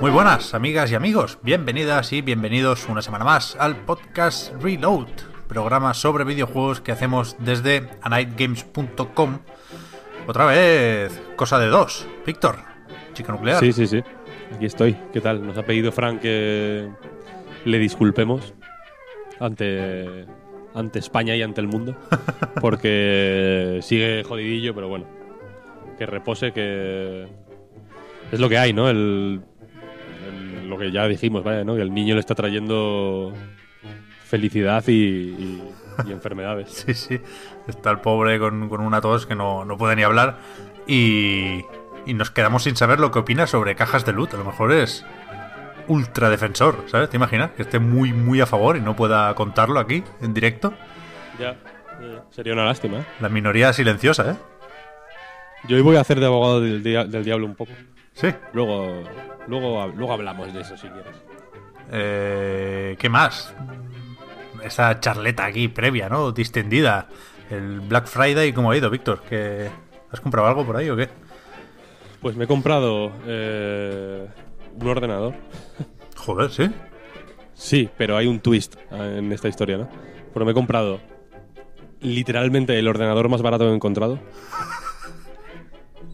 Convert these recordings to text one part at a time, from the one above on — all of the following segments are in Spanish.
Muy buenas, amigas y amigos, bienvenidas y bienvenidos una semana más al podcast Reload, programa sobre videojuegos que hacemos desde anightgames.com. Otra vez, cosa de dos. Víctor, chica nuclear. Sí, sí, sí. Aquí estoy. ¿Qué tal? Nos ha pedido Frank que, le disculpemos ante, ante España y ante el mundo, porque sigue jodidillo, pero bueno, que repose, que es lo que hay, ¿no? El, lo que ya dijimos, ¿vale? ¿no? Que el niño le está trayendo felicidad y, enfermedades. sí, sí, está el pobre con, con una tos que no, puede ni hablar y, y nos quedamos sin saber lo que opina sobre cajas de loot, a lo mejor es ultradefensor, ¿sabes? ¿Te imaginas? Que esté muy, muy a favor y no pueda contarlo aquí, en directo. Ya, eh, sería una lástima. ¿eh? La minoría silenciosa, ¿eh? Yo hoy voy a hacer de abogado del, diablo un poco. Sí. Luego, luego, luego hablamos de eso si quieres. Eh, ¿Qué más? Esa charleta aquí previa, ¿no? Distendida. El Black Friday, ¿cómo ha ido, Víctor? ¿Has comprado algo por ahí o qué? Pues me he comprado eh, un ordenador. Joder, ¿sí? Sí, pero hay un twist ah, en esta historia, ¿no? Porque me he comprado literalmente el ordenador más barato que he encontrado.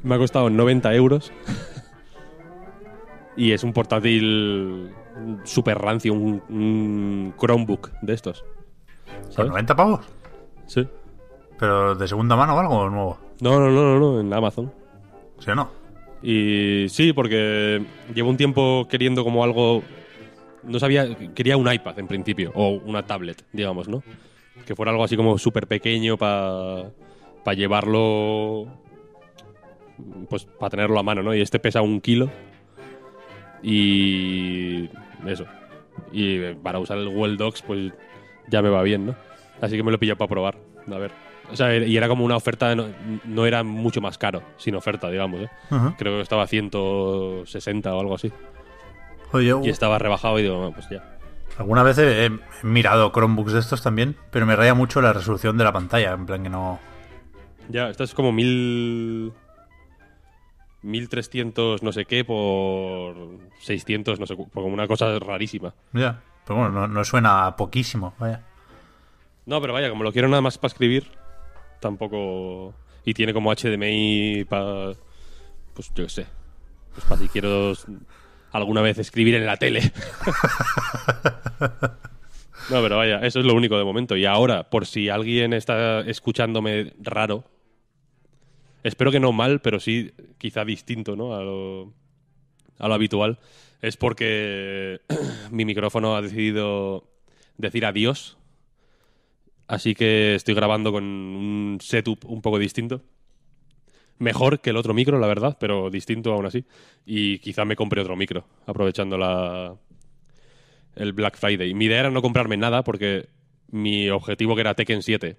Me ha costado 90 euros. y es un portátil super rancio, un, Chromebook de estos. 90 pavos? Sí. ¿Pero de segunda mano o algo nuevo? No, no, no, no, en Amazon. ¿Sí o no? Y sí, porque llevo un tiempo queriendo como algo... No sabía, quería un iPad en principio, o una tablet, digamos, ¿no? Que fuera algo así como súper pequeño para llevarlo, pues para tenerlo a mano, ¿no? Y este pesa un kilo. Y eso. Y para usar el Well Docs, pues ya me va bien, ¿no? Así que me lo he pillado para probar. A ver. O sea, y era como una oferta, no, era mucho más caro, sin oferta, digamos. ¿eh? Creo que estaba 160 o algo así. y estaba rebajado y digo, bueno, ah, pues ya. Alguna veces he, mirado Chromebooks de estos también, pero me raya mucho la resolución de la pantalla, en plan que no... Ya, esto es como mil... 1300 no sé qué por 600 no sé por como una cosa rarísima. Ya, pero bueno, no, suena poquísimo, vaya. No, pero vaya, como lo quiero nada más para escribir, tampoco. Y tiene como HDMI para. Pues yo qué sé. Pues para si quiero alguna vez escribir en la tele. no, pero vaya, eso es lo único de momento. Y ahora, por si alguien está escuchándome raro, espero que no mal, pero sí quizá distinto, ¿no? a lo habitual. Es porque mi micrófono ha decidido decir adiós Así que estoy grabando con un setup un poco distinto. Mejor que el otro micro, la verdad, pero distinto aún así. Y quizá me compre otro micro, aprovechando la, el Black Friday. Mi idea era no comprarme nada porque mi objetivo que era Tekken 7,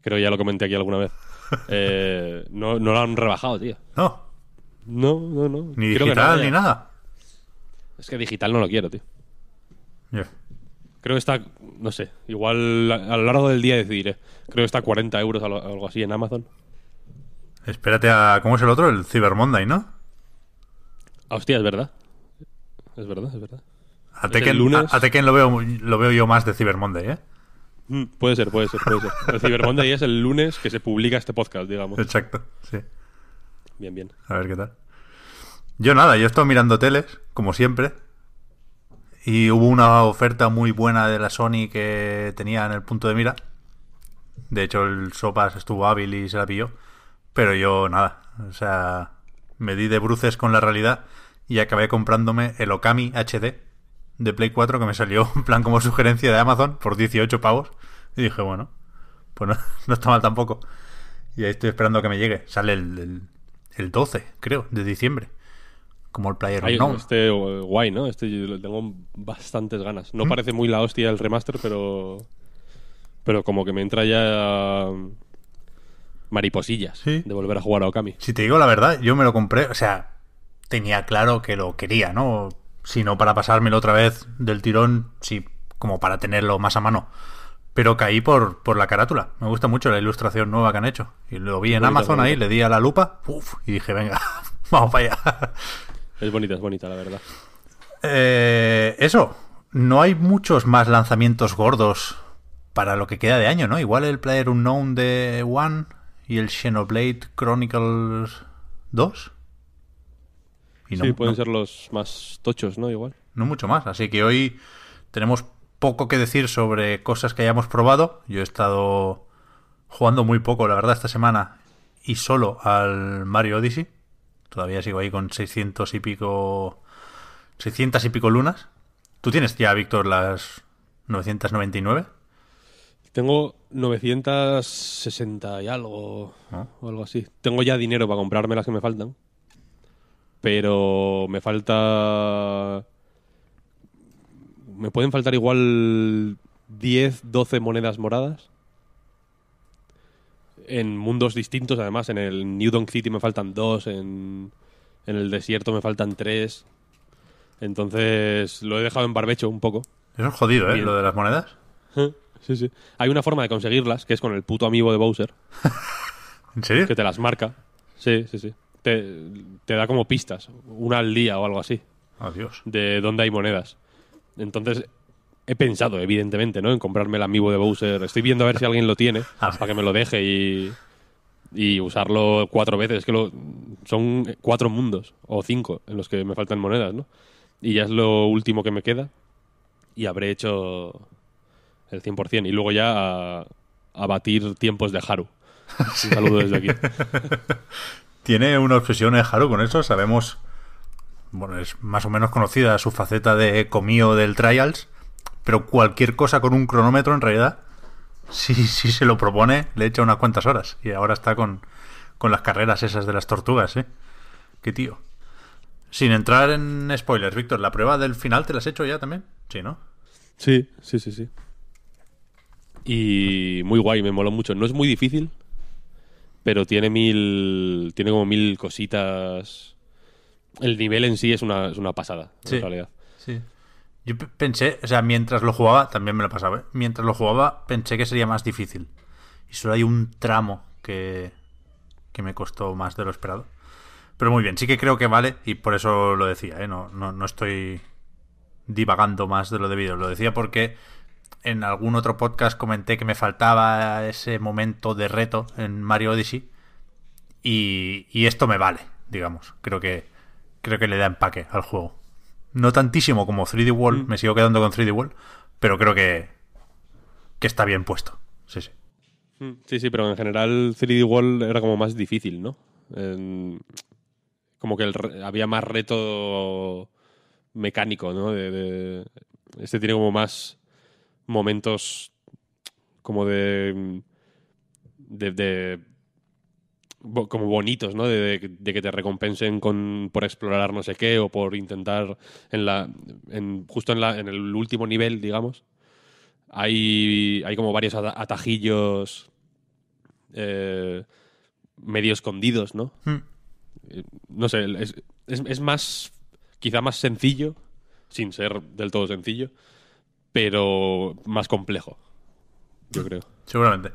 creo que ya lo comenté aquí alguna vez, eh, no, lo han rebajado, tío. No. No, no, no. Ni digital ni nada. Es que digital no lo quiero, tío. Ya. Creo que está, no sé, igual a, lo largo del día decidiré. Creo que está a 40 euros o algo así en Amazon. Espérate a. ¿Cómo es el otro? El Cyber Monday, ¿no? Ah, hostia, es verdad. Es verdad, es verdad. A Tekken, lo, veo, lo veo yo más de Cyber Monday, ¿eh? Mm, puede ser, puede ser, puede ser. El Cyber Monday es el lunes que se publica este podcast, digamos. Exacto, sí. Bien, bien. A ver qué tal. Yo nada, yo he estado mirando teles, como siempre. Y hubo una oferta muy buena de la Sony que tenía en el punto de mira. De hecho, el Sopas estuvo hábil y se la pilló. Pero yo, nada. O sea, me di de bruces con la realidad y acabé comprándome el Okami HD de Play 4 que me salió en plan como sugerencia de Amazon por 18 pavos. Y dije, bueno, pues no, está mal tampoco. Y ahí estoy esperando a que me llegue. Sale el, el 12, creo, de diciembre como el Player Este eh, guay, ¿no? Este yo tengo bastantes ganas. No parece muy la hostia el remaster, pero. Pero como que me entra ya. Mm, mariposillas ¿Sí? de volver a jugar a Okami. Si te digo la verdad, yo me lo compré, o sea, tenía claro que lo quería, ¿no? Si no para pasármelo otra vez del tirón, sí, como para tenerlo más a mano. Pero caí por, por la carátula. Me gusta mucho la ilustración nueva que han hecho. Y lo vi en Amazon ahí, le di a la lupa, uf, y dije, venga, vamos para allá. Es bonita, es bonita, la verdad. Eh, eso, no hay muchos más lanzamientos gordos para lo que queda de año, ¿no? Igual el Player Unknown de One y el Xenoblade Chronicles 2. sí, pueden ser los más tochos, ¿no? Igual. No mucho más, así que hoy tenemos poco que decir sobre cosas que hayamos probado. Yo he estado jugando muy poco, la verdad, esta semana y solo al Mario Odyssey. Todavía sigo ahí con 600 y pico. 600 y pico lunas. ¿Tú tienes ya, Víctor, las 999? Tengo 960 y algo. Ah. O algo así. Tengo ya dinero para comprarme las que me faltan. Pero me falta. Me pueden faltar igual 10, 12 monedas moradas en mundos distintos, además. En el New Donk City me faltan dos, en, el desierto me faltan tres. Entonces lo he dejado en barbecho un poco. Eso es jodido, ¿eh? Lo de las monedas. Sí, sí. Hay una forma de conseguirlas, que es con el puto amigo de Bowser. ¿En serio? Que te las marca. Sí, sí, sí. Te, te da como pistas, una al día o algo así. Adiós. De dónde hay monedas. Entonces, he pensado, evidentemente, ¿no? En comprarme el amiibo de Bowser. Estoy viendo a ver si alguien lo tiene para que me lo deje y, y usarlo cuatro veces. Es que lo, son cuatro mundos o cinco en los que me faltan monedas, ¿no? Y ya es lo último que me queda y habré hecho el 100%. Y luego ya a, batir tiempos de Haru. Un saludo desde aquí. Tiene una obsesión de ¿eh, Haru con eso, sabemos bueno, es más o menos conocida su faceta de comío del Trials, pero cualquier cosa con un cronómetro en realidad, si, se lo propone, le echa unas cuantas horas. Y ahora está con, con las carreras esas de las tortugas, ¿eh? Qué tío. Sin entrar en spoilers, Víctor, ¿la prueba del final te la has hecho ya también? Sí, ¿no? Sí, sí, sí, sí. Y muy guay, me mola mucho. No es muy difícil, pero tiene mil. Tiene como mil cositas. El nivel en sí es una, es una pasada, en realidad. Sí. Yo pensé, o sea, mientras lo jugaba, también me lo pasaba, ¿eh? mientras lo jugaba pensé que sería más difícil. Y solo hay un tramo que, que me costó más de lo esperado. Pero muy bien, sí que creo que vale y por eso lo decía, ¿eh? no, no, estoy divagando más de lo debido. Lo decía porque en algún otro podcast comenté que me faltaba ese momento de reto en Mario Odyssey y, y esto me vale, digamos. Creo que, creo que le da empaque al juego. No tantísimo como 3D World, mm. me sigo quedando con 3D World, pero creo que, está bien puesto. Sí, sí. Mm. Sí, sí, pero en general 3D World era como más difícil, ¿no? como que había más reto mecánico, ¿no? este tiene como más momentos como de, de, de como bonitos, ¿no? De, que te recompensen con, por explorar no sé qué o por intentar en la, justo en, el último nivel, digamos, hay, hay como varios atajillos eh, medio escondidos, ¿no? Hmm. Eh, no sé, es, más, quizá más sencillo, sin ser del todo sencillo, pero más complejo, yo creo. Seguramente.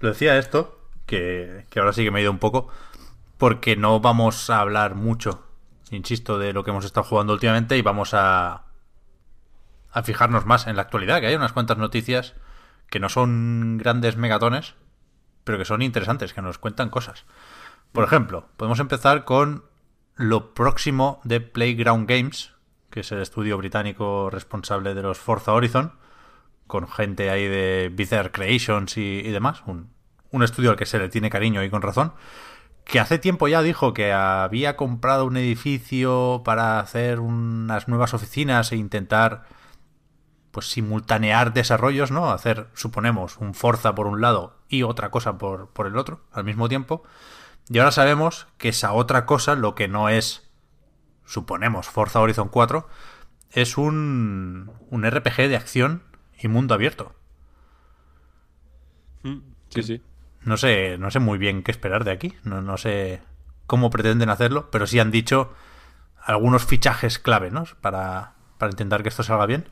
Lo decía esto que, ahora sí que me he ido un poco, porque no vamos a hablar mucho, insisto, de lo que hemos estado jugando últimamente y vamos a, a fijarnos más en la actualidad, que hay unas cuantas noticias que no son grandes megatones, pero que son interesantes, que nos cuentan cosas. Por mm. ejemplo, podemos empezar con lo próximo de Playground Games, que es el estudio británico responsable de los Forza Horizon, con gente ahí de Bizarre Creations y, y demás, un, un estudio al que se le tiene cariño y con razón, que hace tiempo ya dijo que había comprado un edificio para hacer unas nuevas oficinas e intentar pues simultanear desarrollos, ¿no? Hacer, suponemos, un Forza por un lado y otra cosa por, el otro al mismo tiempo. Y ahora sabemos que esa otra cosa, lo que no es, suponemos, Forza Horizon 4, es un, un RPG de acción y mundo abierto. Mm, sí, sí no sé, no sé muy bien qué esperar de aquí. No, sé cómo pretenden hacerlo, pero sí han dicho algunos fichajes clave, ¿no? Para, para intentar que esto salga bien.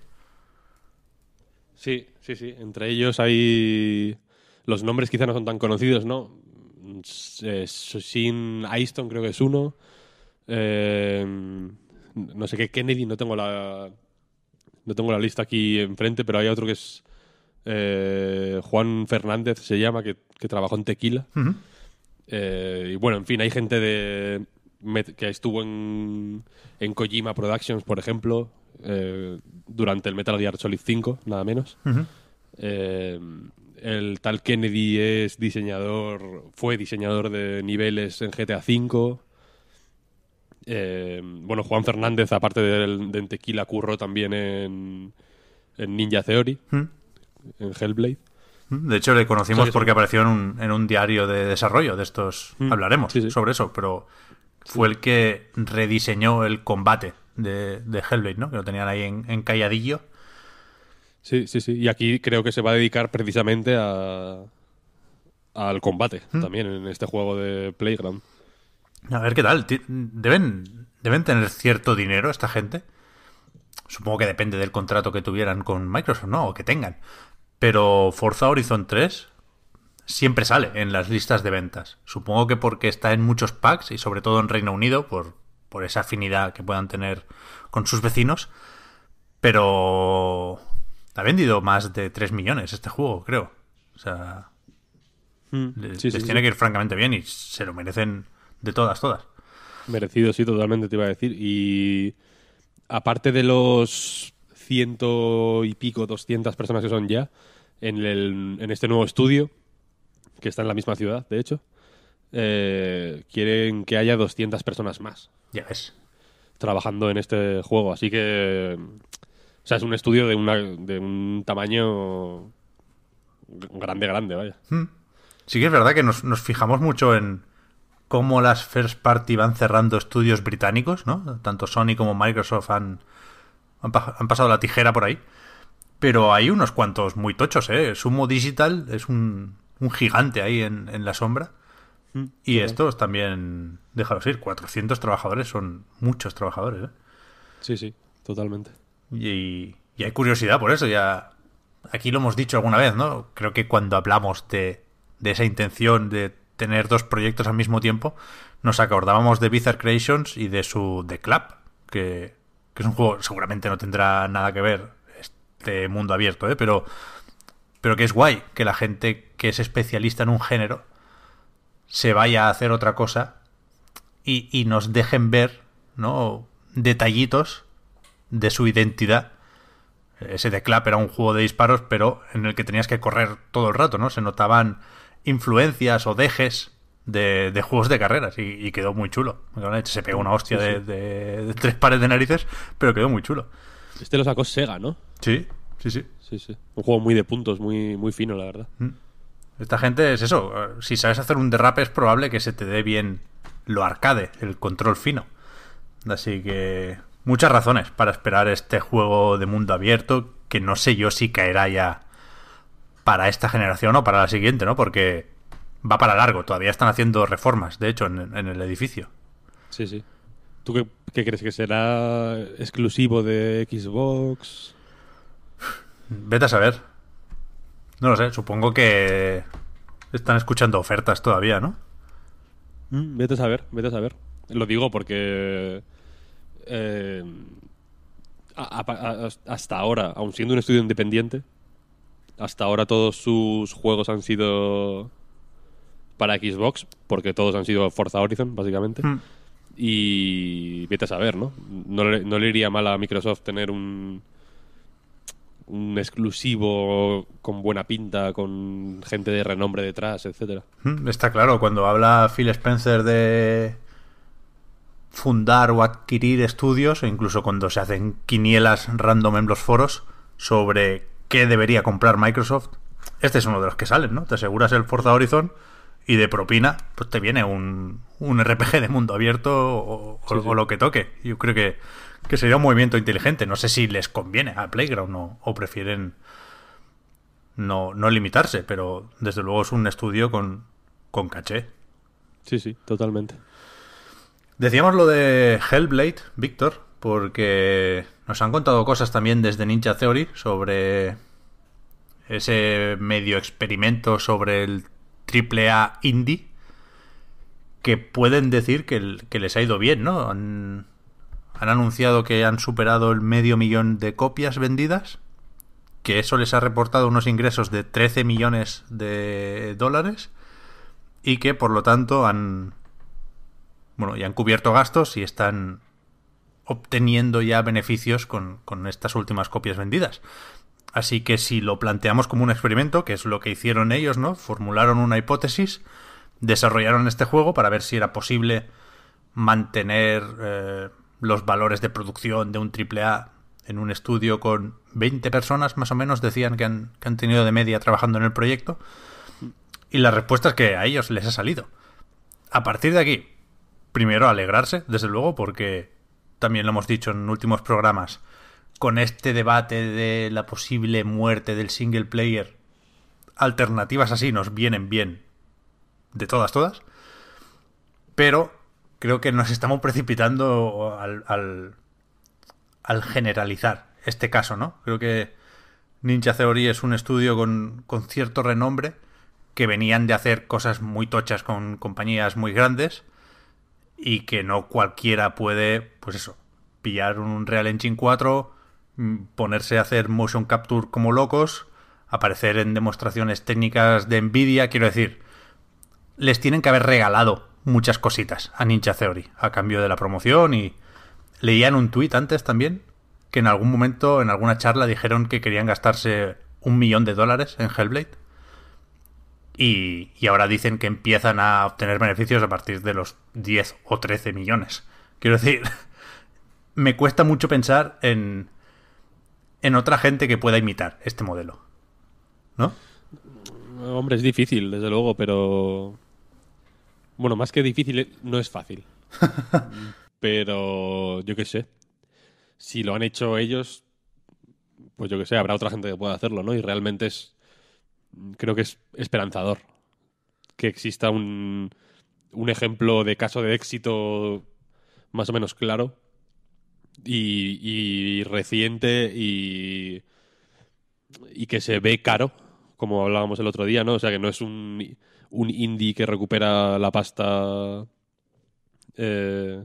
Sí, sí, sí. Entre ellos hay. Los nombres quizá no son tan conocidos, ¿no? Eh, Sin Aiston creo que es uno. Eh, no sé qué, Kennedy, no tengo la. No tengo la lista aquí enfrente, pero hay otro que es eh, Juan Fernández se llama, que, trabajó en Tequila. Eh, y bueno, en fin, hay gente de que estuvo en, en Kojima Productions, por ejemplo, eh, durante el Metal Gear Solid 5, nada menos. el tal Kennedy es diseñador, fue diseñador de niveles en GTA V. bueno, Juan Fernández, aparte de, en Tequila, curró también en, Ninja Theory en Hellblade. Mm, de hecho, le conocimos porque apareció en un, diario de desarrollo de estos. Mm. Hablaremos sobre eso, pero fue el que rediseñó el combate de, Hellblade, ¿no? Que lo tenían ahí en, calladillo. Sí, sí, sí. Y aquí creo que se va a dedicar precisamente al combate mm. también en este juego de Playground. A ver qué tal. Deben, deben tener cierto dinero esta gente. Supongo que depende del contrato que tuvieran con Microsoft, ¿no? O que tengan. Pero Forza Horizon 3 siempre sale en las listas de ventas. Supongo que porque está en muchos packs y sobre todo en Reino Unido, por, por esa afinidad que puedan tener con sus vecinos. Pero ha vendido más de 3 millones este juego, creo. O sea, mm. les, tiene que ir francamente bien y se lo merecen de todas, todas. Merecido, sí, totalmente te iba a decir. Y aparte de los ciento y pico, doscientas personas que son ya, en, el, en este nuevo estudio, que está en la misma ciudad, de hecho, eh, quieren que haya 200 personas más. Ya ves. Trabajando en este juego. Así que. O sea, es un estudio de, una, de un tamaño. Grande, grande, vaya. Hmm. Sí que es verdad que nos, fijamos mucho en cómo las first party van cerrando estudios británicos, ¿no? Tanto Sony como Microsoft han, han pasado la tijera por ahí. Pero hay unos cuantos muy tochos, ¿eh? Sumo Digital es un, gigante ahí en, la sombra. Mm, y estos también, déjalos ir, 400 trabajadores son muchos trabajadores, ¿eh? Sí, sí, totalmente. Y, hay curiosidad por eso, ya. Aquí lo hemos dicho alguna vez, ¿no? Creo que cuando hablamos de, esa intención de tener dos proyectos al mismo tiempo, nos acordábamos de Bizarre Creations y de su The Clap, que, que es un juego, seguramente no tendrá nada que ver este mundo abierto, ¿eh? pero, pero que es guay que la gente que es especialista en un género se vaya a hacer otra cosa y, nos dejen ver ¿no? detallitos de su identidad. Ese de Clap era un juego de disparos, pero en el que tenías que correr todo el rato, ¿no? Se notaban influencias o dejes de, de, juegos de carreras y, quedó muy chulo. Se pegó una hostia de, tres pares de narices, pero quedó muy chulo. Este lo sacó Sega, ¿no? Sí, sí, sí. Sí, Un juego muy de puntos, muy, muy fino, la verdad. Mm. Esta gente es eso. Si sabes hacer un derrape, es probable que se te dé bien lo arcade, el control fino. Así que muchas razones para esperar este juego de mundo abierto, que no sé yo si caerá ya para esta generación o para la siguiente, ¿no? Porque va para largo, todavía están haciendo reformas, de hecho, en el edificio. Sí, sí. ¿Tú qué, crees? ¿Que será exclusivo de Xbox? Vete a saber. No lo sé, supongo que están escuchando ofertas todavía, ¿no? Mm, vete a saber, vete a saber. Lo digo porque eh, hasta ahora, aun siendo un estudio independiente, hasta ahora todos sus juegos han sido para Xbox, porque todos han sido Forza Horizon, básicamente. Mm. Y vete a saber, ¿no? No le, iría mal a Microsoft tener un, exclusivo con buena pinta, con gente de renombre detrás, etcétera. Hmm, está claro, cuando habla Phil Spencer de fundar o adquirir estudios, e incluso cuando se hacen quinielas random en los foros sobre qué debería comprar Microsoft, este es uno de los que salen, ¿no? Te aseguras el Forza Horizon y de propina, pues te viene un, RPG de mundo abierto o, lo que toque. Yo creo que, sería un movimiento inteligente. No sé si les conviene a Playground o, prefieren no, no, limitarse, pero desde luego es un estudio con, con caché. Sí, sí, totalmente. Decíamos lo de Hellblade, Víctor, porque nos han contado cosas también desde Ninja Theory sobre ese medio experimento sobre el a indie que pueden decir que, les ha ido bien, ¿no? Han, anunciado que han superado el medio millón de copias vendidas, que eso les ha reportado unos ingresos de 13 millones de dólares y que por lo tanto han bueno, y han cubierto gastos y están obteniendo ya beneficios con, con estas últimas copias vendidas. Así que si lo planteamos como un experimento, que es lo que hicieron ellos, ¿no? Formularon una hipótesis, desarrollaron este juego para ver si era posible mantener eh, los valores de producción de un AAA en un estudio con 20 personas, más o menos, decían que han, que han tenido de media trabajando en el proyecto. Y la respuesta es que a ellos les ha salido. A partir de aquí, primero alegrarse, desde luego, porque también lo hemos dicho en últimos programas, con este debate de la posible muerte del single player, alternativas así nos vienen bien. De todas, todas. Pero creo que nos estamos precipitando al, al, generalizar este caso, ¿no? Creo que Ninja Theory es un estudio con, con cierto renombre que venían de hacer cosas muy tochas con compañías muy grandes y que no cualquiera puede, pues eso, pillar un Real Engine 4, Mm, ponerse a hacer motion capture como locos, aparecer en demostraciones técnicas de Nvidia, quiero decir, les tienen que haber regalado muchas cositas a Ninja Theory a cambio de la promoción y leían un tuit antes también que en algún momento, en alguna charla, dijeron que querían gastarse un millón de dólares en Hellblade y, y ahora dicen que empiezan a obtener beneficios a partir de los 10 o 13 millones. Quiero decir, me cuesta mucho pensar en en otra gente que pueda imitar este modelo. ¿No? Hombre, es difícil, desde luego, pero. Bueno, más que difícil, eh, no es fácil. pero yo qué sé. Si lo han hecho ellos, pues yo qué sé, habrá otra gente que pueda hacerlo, ¿no? Y realmente es. Creo que es esperanzador que exista un, un ejemplo de caso de éxito más o menos claro y, reciente y, y que se ve caro, como hablábamos el otro día, ¿no? O sea, que no es un, un indie que recupera la pasta. Eh,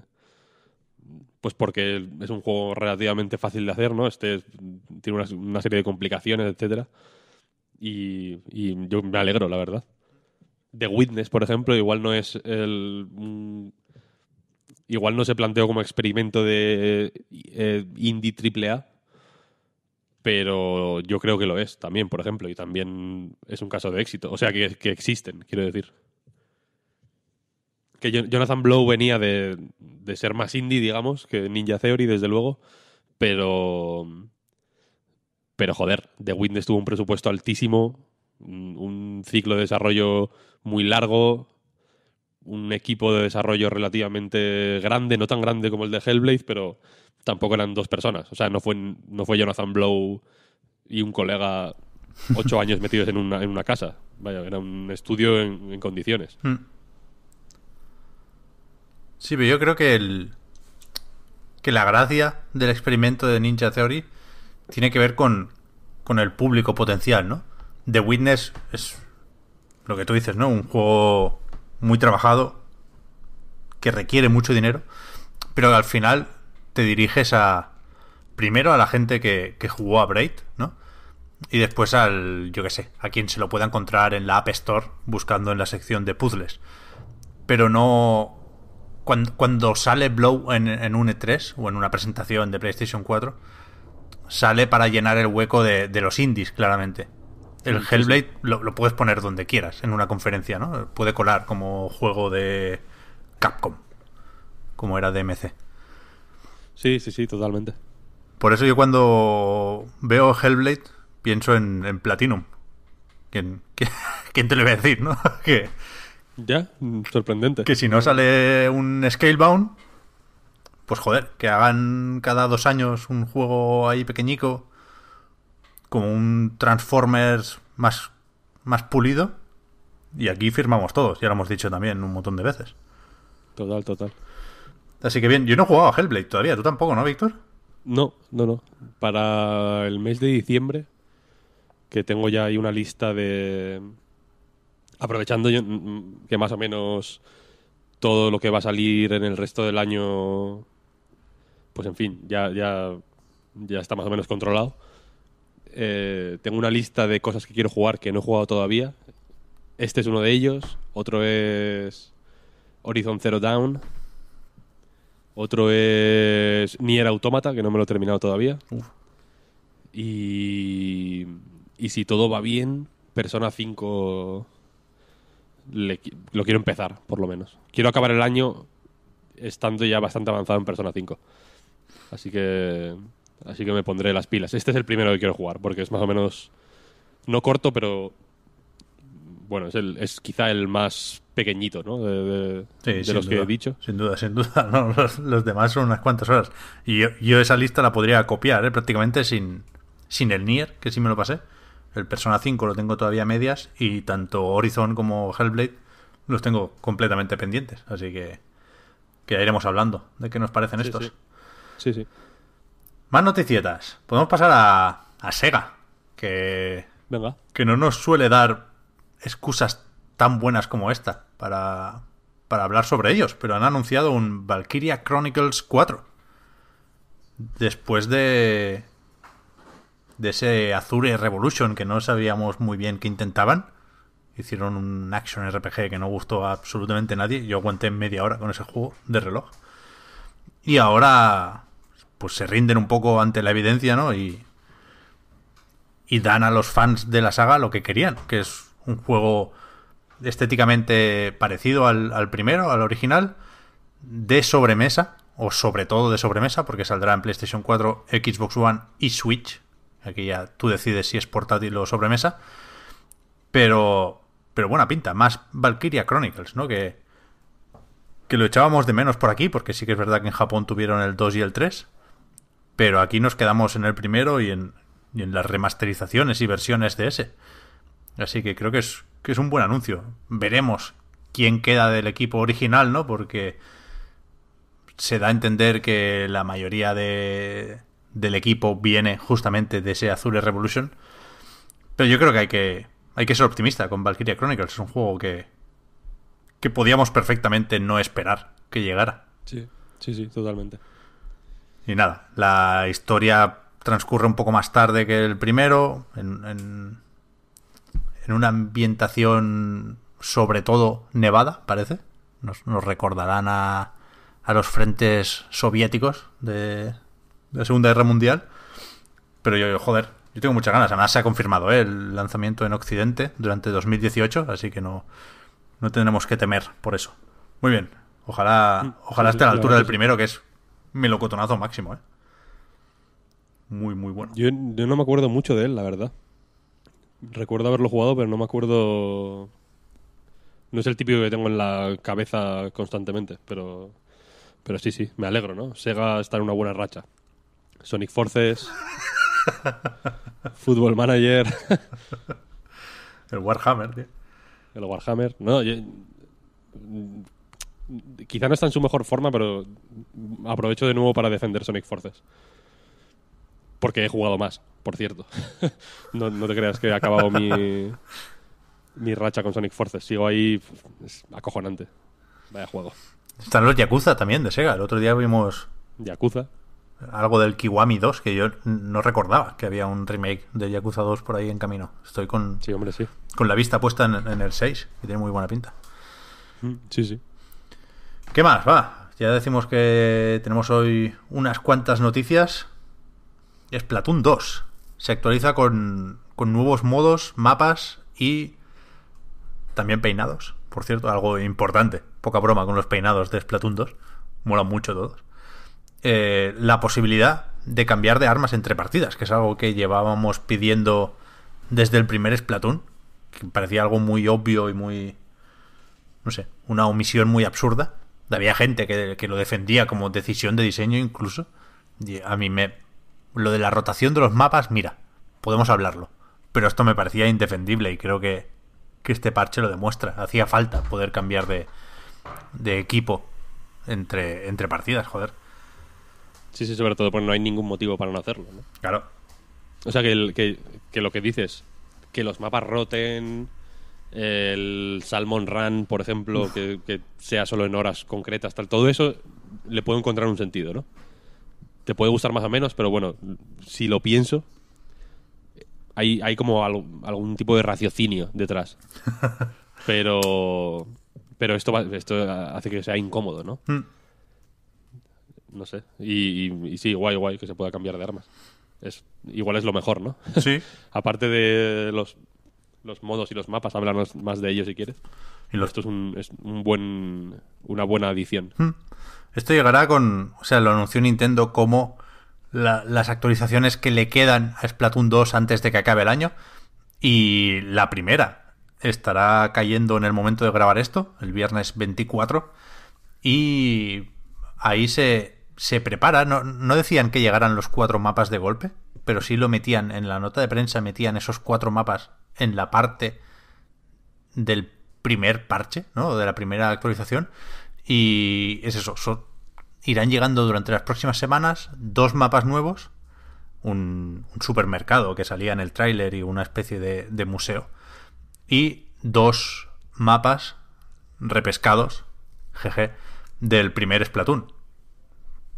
pues porque es un juego relativamente fácil de hacer, ¿no? Este tiene una, serie de complicaciones, etcétera. Y, yo me alegro, la verdad. The Witness, por ejemplo, igual no es el, igual no se planteó como experimento de eh, indie triple A, pero yo creo que lo es también, por ejemplo, y también es un caso de éxito. O sea, que, existen, quiero decir. Que Jonathan Blow venía de, ser más indie, digamos, que Ninja Theory, desde luego, pero. Pero joder, The Wind tuvo un presupuesto altísimo, un ciclo de desarrollo muy largo, un equipo de desarrollo relativamente grande, no tan grande como el de Hellblade, pero tampoco eran dos personas. O sea, no fue, no fue Jonathan Blow y un colega ocho años metidos en una, en una casa. Vaya, era un estudio en, condiciones. Mm. Sí, pero yo creo que el que la gracia del experimento de Ninja Theory tiene que ver con, con el público potencial, ¿no? The Witness es lo que tú dices, ¿no? Un juego muy trabajado, que requiere mucho dinero, pero al final te diriges a, primero a la gente que, que jugó a Braid, ¿no? Y después al, yo qué sé, a quien se lo pueda encontrar en la App Store buscando en la sección de puzzles. Pero no... Cuando, sale Blow en, en, un E3 o en una presentación de PlayStation 4, sale para llenar el hueco de, de los indies, claramente. El Hellblade lo, puedes poner donde quieras, en una conferencia, ¿no? Puede colar como juego de Capcom, como era DMC. Sí, sí, sí, totalmente. Por eso yo cuando veo Hellblade pienso en, Platinum. ¿Quién, te lo iba a decir, no? que, ya, sorprendente. Que si no sale un Scalebound, pues joder, que hagan cada dos años un juego ahí pequeñico como un Transformers más, más pulido. Y aquí firmamos todos, ya lo hemos dicho también un montón de veces. Total, total. Así que bien, yo no he jugado a Hellblade todavía, tú tampoco, ¿no, Víctor? No, no, no. Para el mes de diciembre, que tengo ya ahí una lista de... Aprovechando mm, que más o menos todo lo que va a salir en el resto del año, pues en fin, ya, ya está más o menos controlado. Eh, tengo una lista de cosas que quiero jugar que no he jugado todavía. Este es uno de ellos. Otro es Horizon Zero Down. Otro es Nier Automata, que no me lo he terminado todavía. Y, y si todo va bien, Persona 5 lo quiero empezar, por lo menos. Quiero acabar el año estando ya bastante avanzado en Persona 5. Así que Así que me pondré las pilas. Este es el primero que quiero jugar, porque es más o menos. No corto, pero. Bueno, es, el, es quizá el más pequeñito, ¿no? De, los que he dicho. Sin duda, sin duda. los, demás son unas cuantas horas. Y yo, esa lista la podría copiar, ¿eh? prácticamente sin, sin el Nier, que sí me lo pasé. El Persona 5 lo tengo todavía medias. Y tanto Horizon como Hellblade los tengo completamente pendientes. Así que. Que iremos hablando de qué nos parecen estos. sí. sí. Más noticietas. Podemos pasar a, a Sega, que, que no nos suele dar excusas tan buenas como esta para, hablar sobre ellos, pero han anunciado un Valkyria Chronicles 4. Después de, de ese Azure Revolution que no sabíamos muy bien qué intentaban, hicieron un action RPG que no gustó a absolutamente nadie. Yo aguanté media hora con ese juego de reloj. Y ahora pues se rinden un poco ante la evidencia, ¿no? Y, y dan a los fans de la saga lo que querían, que es un juego estéticamente parecido al, al primero, al original, de sobremesa, o sobre todo de sobremesa, porque saldrá en PlayStation 4, Xbox One y Switch. Aquí ya tú decides si es portátil o sobremesa. Pero, pero buena pinta, más Valkyria Chronicles, ¿no? Que, que lo echábamos de menos por aquí, porque sí que es verdad que en Japón tuvieron el 2 y el 3. Pero aquí nos quedamos en el primero y en, las remasterizaciones y versiones de ese. Así que creo que es, un buen anuncio. Veremos quién queda del equipo original, ¿no? Porque se da a entender que la mayoría del equipo viene justamente de ese Azure Revolution. Pero yo creo que hay que, hay que ser optimista con Valkyria Chronicles. Es un juego que, que podíamos perfectamente no esperar que llegara. Sí, sí, sí, totalmente. Y nada, la historia transcurre un poco más tarde que el primero, en, una ambientación sobre todo nevada, parece. Nos, recordarán a, a, los frentes soviéticos de, la Segunda Guerra Mundial. Pero yo, joder, yo tengo muchas ganas. Además se ha confirmado ¿eh? el lanzamiento en Occidente durante 2018, así que no, no tendremos que temer por eso. Muy bien, ojalá, ojalá esté a la altura del primero, que es melocotonazo máximo, ¿eh? Muy, muy bueno. Yo, no me acuerdo mucho de él, la verdad. Recuerdo haberlo jugado, pero no me acuerdo. No es el típico que tengo en la cabeza constantemente, pero. Pero sí, sí, me alegro, ¿no? Sega está en una buena racha. Sonic Forces. Fútbol Manager. el Warhammer, tío. El Warhammer. No, yo, quizá no está en su mejor forma, pero aprovecho de nuevo para defender Sonic Forces. Porque he jugado más, por cierto. no, te creas que he acabado mi, racha con Sonic Forces. Sigo ahí, es acojonante. Vaya juego. Están los Yakuza también de Sega. El otro día vimos. Yakuza. Algo del Kiwami 2 que yo no recordaba que había un remake de Yakuza 2 por ahí en camino. Estoy con. Sí, hombre, sí. Con la vista puesta en, el 6, que tiene muy buena pinta. Mm, sí, sí. ¿Qué más? Va. Ya decimos que tenemos hoy unas cuantas noticias. Splatoon 2 se actualiza con, con nuevos modos, mapas y también peinados. Por cierto, algo importante. Poca broma con los peinados de Splatoon 2. Molan mucho todos. Eh, la posibilidad de cambiar de armas entre partidas, que es algo que llevábamos pidiendo desde el primer Splatoon. Que parecía algo muy obvio y muy. No sé, una omisión muy absurda había gente que, lo defendía como decisión de diseño incluso. a mí me... Lo de la rotación de los mapas, mira, podemos hablarlo. Pero esto me parecía indefendible y creo que, que este parche lo demuestra. Hacía falta poder cambiar de, de equipo entre, entre partidas, joder. Sí, sí, sobre todo porque no hay ningún motivo para no hacerlo. Claro. O sea, que, que, que, lo que dices, que los mapas roten, el Salmon Run, por ejemplo, que, sea solo en horas concretas, tal, todo eso le puedo encontrar un sentido, ¿no? Te puede gustar más o menos, pero bueno, si lo pienso, hay, como algún tipo de raciocinio detrás. Pero, pero esto, esto hace que sea incómodo, ¿no? Hmm. No sé. Y, y sí, guay, guay, que se pueda cambiar de armas. Es, igual es lo mejor, ¿no? Sí. Aparte de los los modos y los mapas, hablarnos más de ellos si quieres. Y Esto es, un, es un buen, una buena adición. Hmm. Esto llegará con, o sea, lo anunció Nintendo como las actualizaciones que le quedan a Splatoon 2 antes de que acabe el año. Y la primera estará cayendo en el momento de grabar esto, el viernes 24. Y ahí se se prepara. No, decían que llegaran los cuatro mapas de golpe, pero sí lo metían en la nota de prensa, metían esos cuatro mapas en la parte del primer parche, ¿no? De la primera actualización. Y es eso, irán llegando durante las próximas semanas dos mapas nuevos, un, supermercado que salía en el tráiler y una especie de, de museo, y dos mapas repescados, jeje, del primer Splatoon,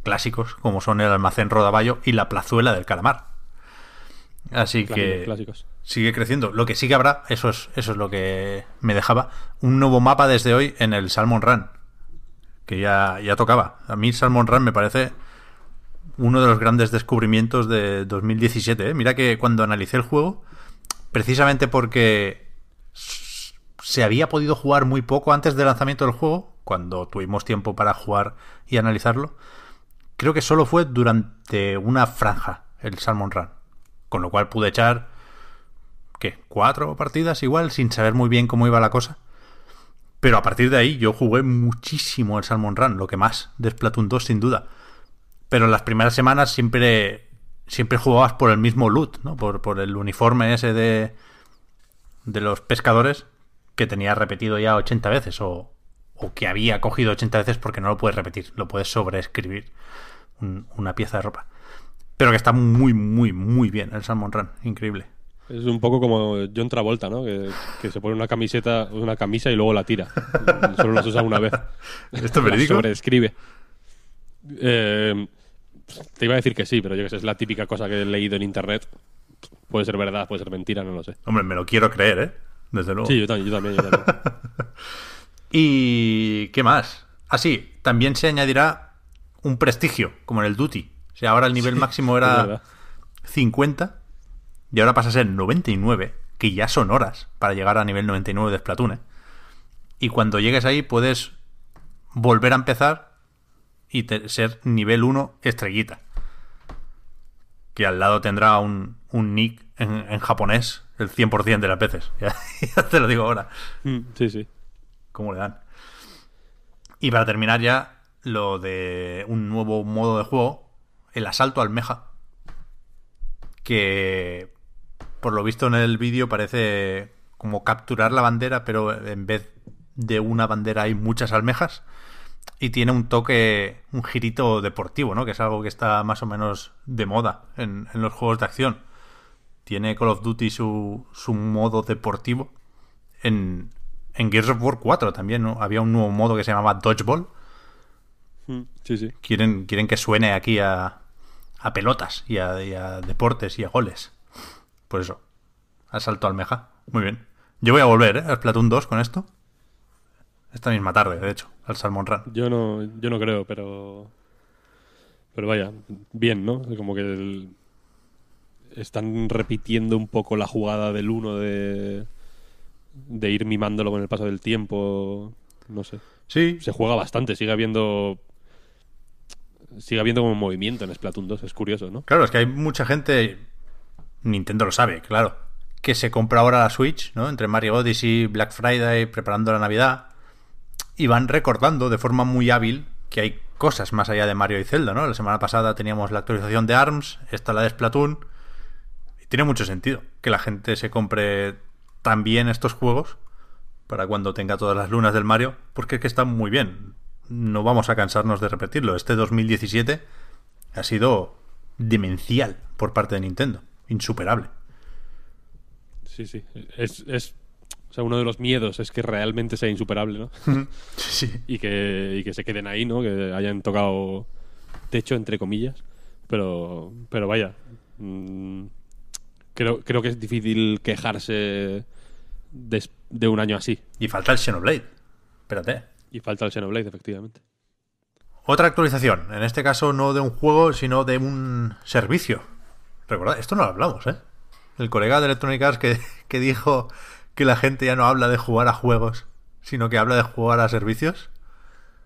clásicos como son el almacén Rodaballo y la plazuela del calamar. Así que sigue creciendo. Lo que sí que habrá, eso es, eso es lo que me dejaba, un nuevo mapa desde hoy en el Salmon Run, que ya, ya tocaba. A mí Salmon Run me parece uno de los grandes descubrimientos de 2017. ¿eh? Mira que cuando analicé el juego, precisamente porque se había podido jugar muy poco antes del lanzamiento del juego, cuando tuvimos tiempo para jugar y analizarlo, creo que solo fue durante una franja el Salmon Run. Con lo cual pude echar, ¿qué? Cuatro partidas igual, sin saber muy bien cómo iba la cosa. Pero a partir de ahí yo jugué muchísimo el Salmon Run, lo que más de 2 sin duda. Pero en las primeras semanas siempre, siempre jugabas por el mismo loot, ¿no? Por, el uniforme ese de, de los pescadores que tenía repetido ya 80 veces o, o que había cogido 80 veces porque no lo puedes repetir, lo puedes sobreescribir una pieza de ropa. Pero que está muy, muy, muy bien el Salmon Run. Increíble. Es un poco como John Travolta, ¿no? Que, se pone una camiseta, una camisa y luego la tira. Solo las usa una vez. ¿Esto es verídico? Eh, te iba a decir que sí, pero yo que sé, es la típica cosa que he leído en internet. Puede ser verdad, puede ser mentira, no lo sé. Hombre, me lo quiero creer, ¿eh? Desde luego. Sí, yo también, ¿Y qué más? Así, ah, sí, también se añadirá un prestigio, como en el Duty. O sea, ahora el nivel máximo era 50 y ahora pasa a ser 99, que ya son horas para llegar a nivel 99 de Splatoon. ¿eh? Y cuando llegues ahí puedes volver a empezar y ser nivel 1 estrellita. Que al lado tendrá un, nick en, japonés el 100% de las veces. ya, te lo digo ahora. Mm, sí, sí. ¿Cómo le dan? Y para terminar ya, lo de un nuevo modo de juego, el asalto almeja, que por lo visto en el vídeo parece como capturar la bandera, pero en vez de una bandera hay muchas almejas y tiene un toque, un girito deportivo, ¿no? Que es algo que está más o menos de moda en, los juegos de acción. Tiene Call of Duty su, modo deportivo. En, en Gears of War 4 también, Había un nuevo modo que se llamaba Dodgeball, Mm. Sí, Quieren, quieren que suene aquí a, pelotas y a, deportes y a goles. Por eso. Asalto almeja. Muy bien. Yo voy a volver ¿eh? al Platón 2 con esto. Esta misma tarde, de hecho, al Salmon Run. Yo no, yo no creo, pero. Pero vaya, bien, ¿no? Como que están repitiendo un poco la jugada del 1 de, de ir mimándolo con el paso del tiempo. No sé. Sí. Se juega bastante, sigue habiendo sigue habiendo como movimiento en Splatoon 2, es curioso, ¿no? Claro, es que hay mucha gente, Nintendo lo sabe, claro, que se compra ahora la Switch, ¿no? Entre Mario Odyssey, Black Friday, preparando la Navidad, y van recordando de forma muy hábil que hay cosas más allá de Mario y Zelda, ¿no? La semana pasada teníamos la actualización de ARMS, esta la de Splatoon, y tiene mucho sentido que la gente se compre también estos juegos para cuando tenga todas las lunas del Mario, porque es que están muy bien no vamos a cansarnos de repetirlo, este 2017 ha sido demencial por parte de Nintendo, insuperable. Sí, sí, es, o sea, uno de los miedos es que realmente sea insuperable, ¿no? sí. Y que, y que se queden ahí, ¿no? Que hayan tocado techo, entre comillas. Pero, pero vaya, mm, creo, creo que es difícil quejarse de, de, un año así. Y falta el Xenoblade. Espérate. Y falta el Xenoblade, efectivamente. Otra actualización, en este caso no de un juego, sino de un servicio. Recordad, esto no lo hablamos, ¿eh? El colega de Electronic Arts que, dijo que la gente ya no habla de jugar a juegos, sino que habla de jugar a servicios.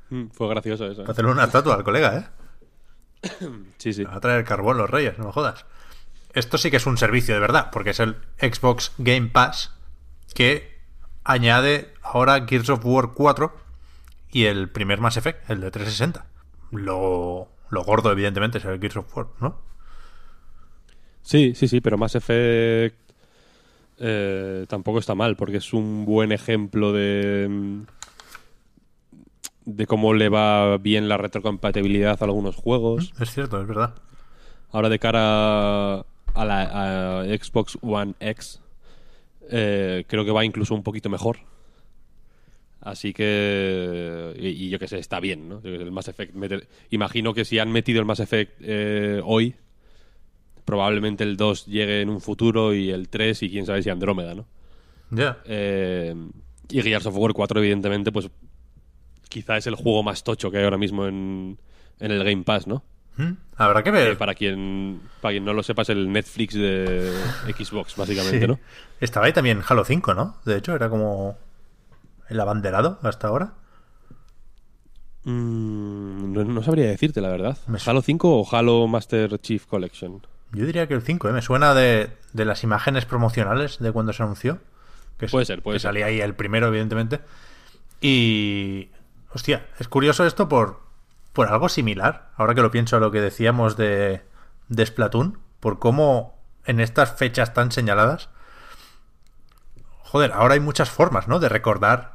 Mm, fue gracioso eso. ¿eh? Hacerle una estatua al colega, ¿eh? sí, sí. Va a traer carbón los reyes, no me jodas. Esto sí que es un servicio de verdad, porque es el Xbox Game Pass que añade ahora Gears of War 4 y el primer Mass Effect, el de 360. Lo, gordo, evidentemente, es el Gears of War, ¿no? Sí, sí, sí, pero Mass Effect eh, tampoco está mal, porque es un buen ejemplo de mm, de cómo le va bien la retrocompatibilidad a algunos juegos. Es cierto, es verdad. Ahora de cara a la Xbox One X, eh, creo que va incluso un poquito mejor. Así que. Y, yo que sé, está bien, ¿no? El Mass Effect. imagino que si han metido el Mass Effect eh, hoy, probablemente el 2 llegue en un futuro y el 3 y quién sabe si Andrómeda, ¿no? Ya. Eh, y Gears of War 4, evidentemente, pues quizá es el juego más tocho que hay ahora mismo en, el Game Pass, ¿no? ¿Mm? Habrá que ver. Eh, para, quien, para quien no lo sepas es el Netflix de Xbox, básicamente, ¿no? Estaba ahí también Halo 5, ¿no? De hecho, era como el abanderado hasta ahora? Mm, no, sabría decirte, la verdad. ¿Halo 5 o Halo Master Chief Collection? Yo diría que el 5, ¿eh? Me suena de, las imágenes promocionales de cuando se anunció. Que puede ser, puede que salía ahí el primero, evidentemente. Y... Hostia, es curioso esto por, por algo similar, ahora que lo pienso a lo que decíamos de, de Splatoon, por cómo en estas fechas tan señaladas joder, ahora hay muchas formas, ¿no? De recordar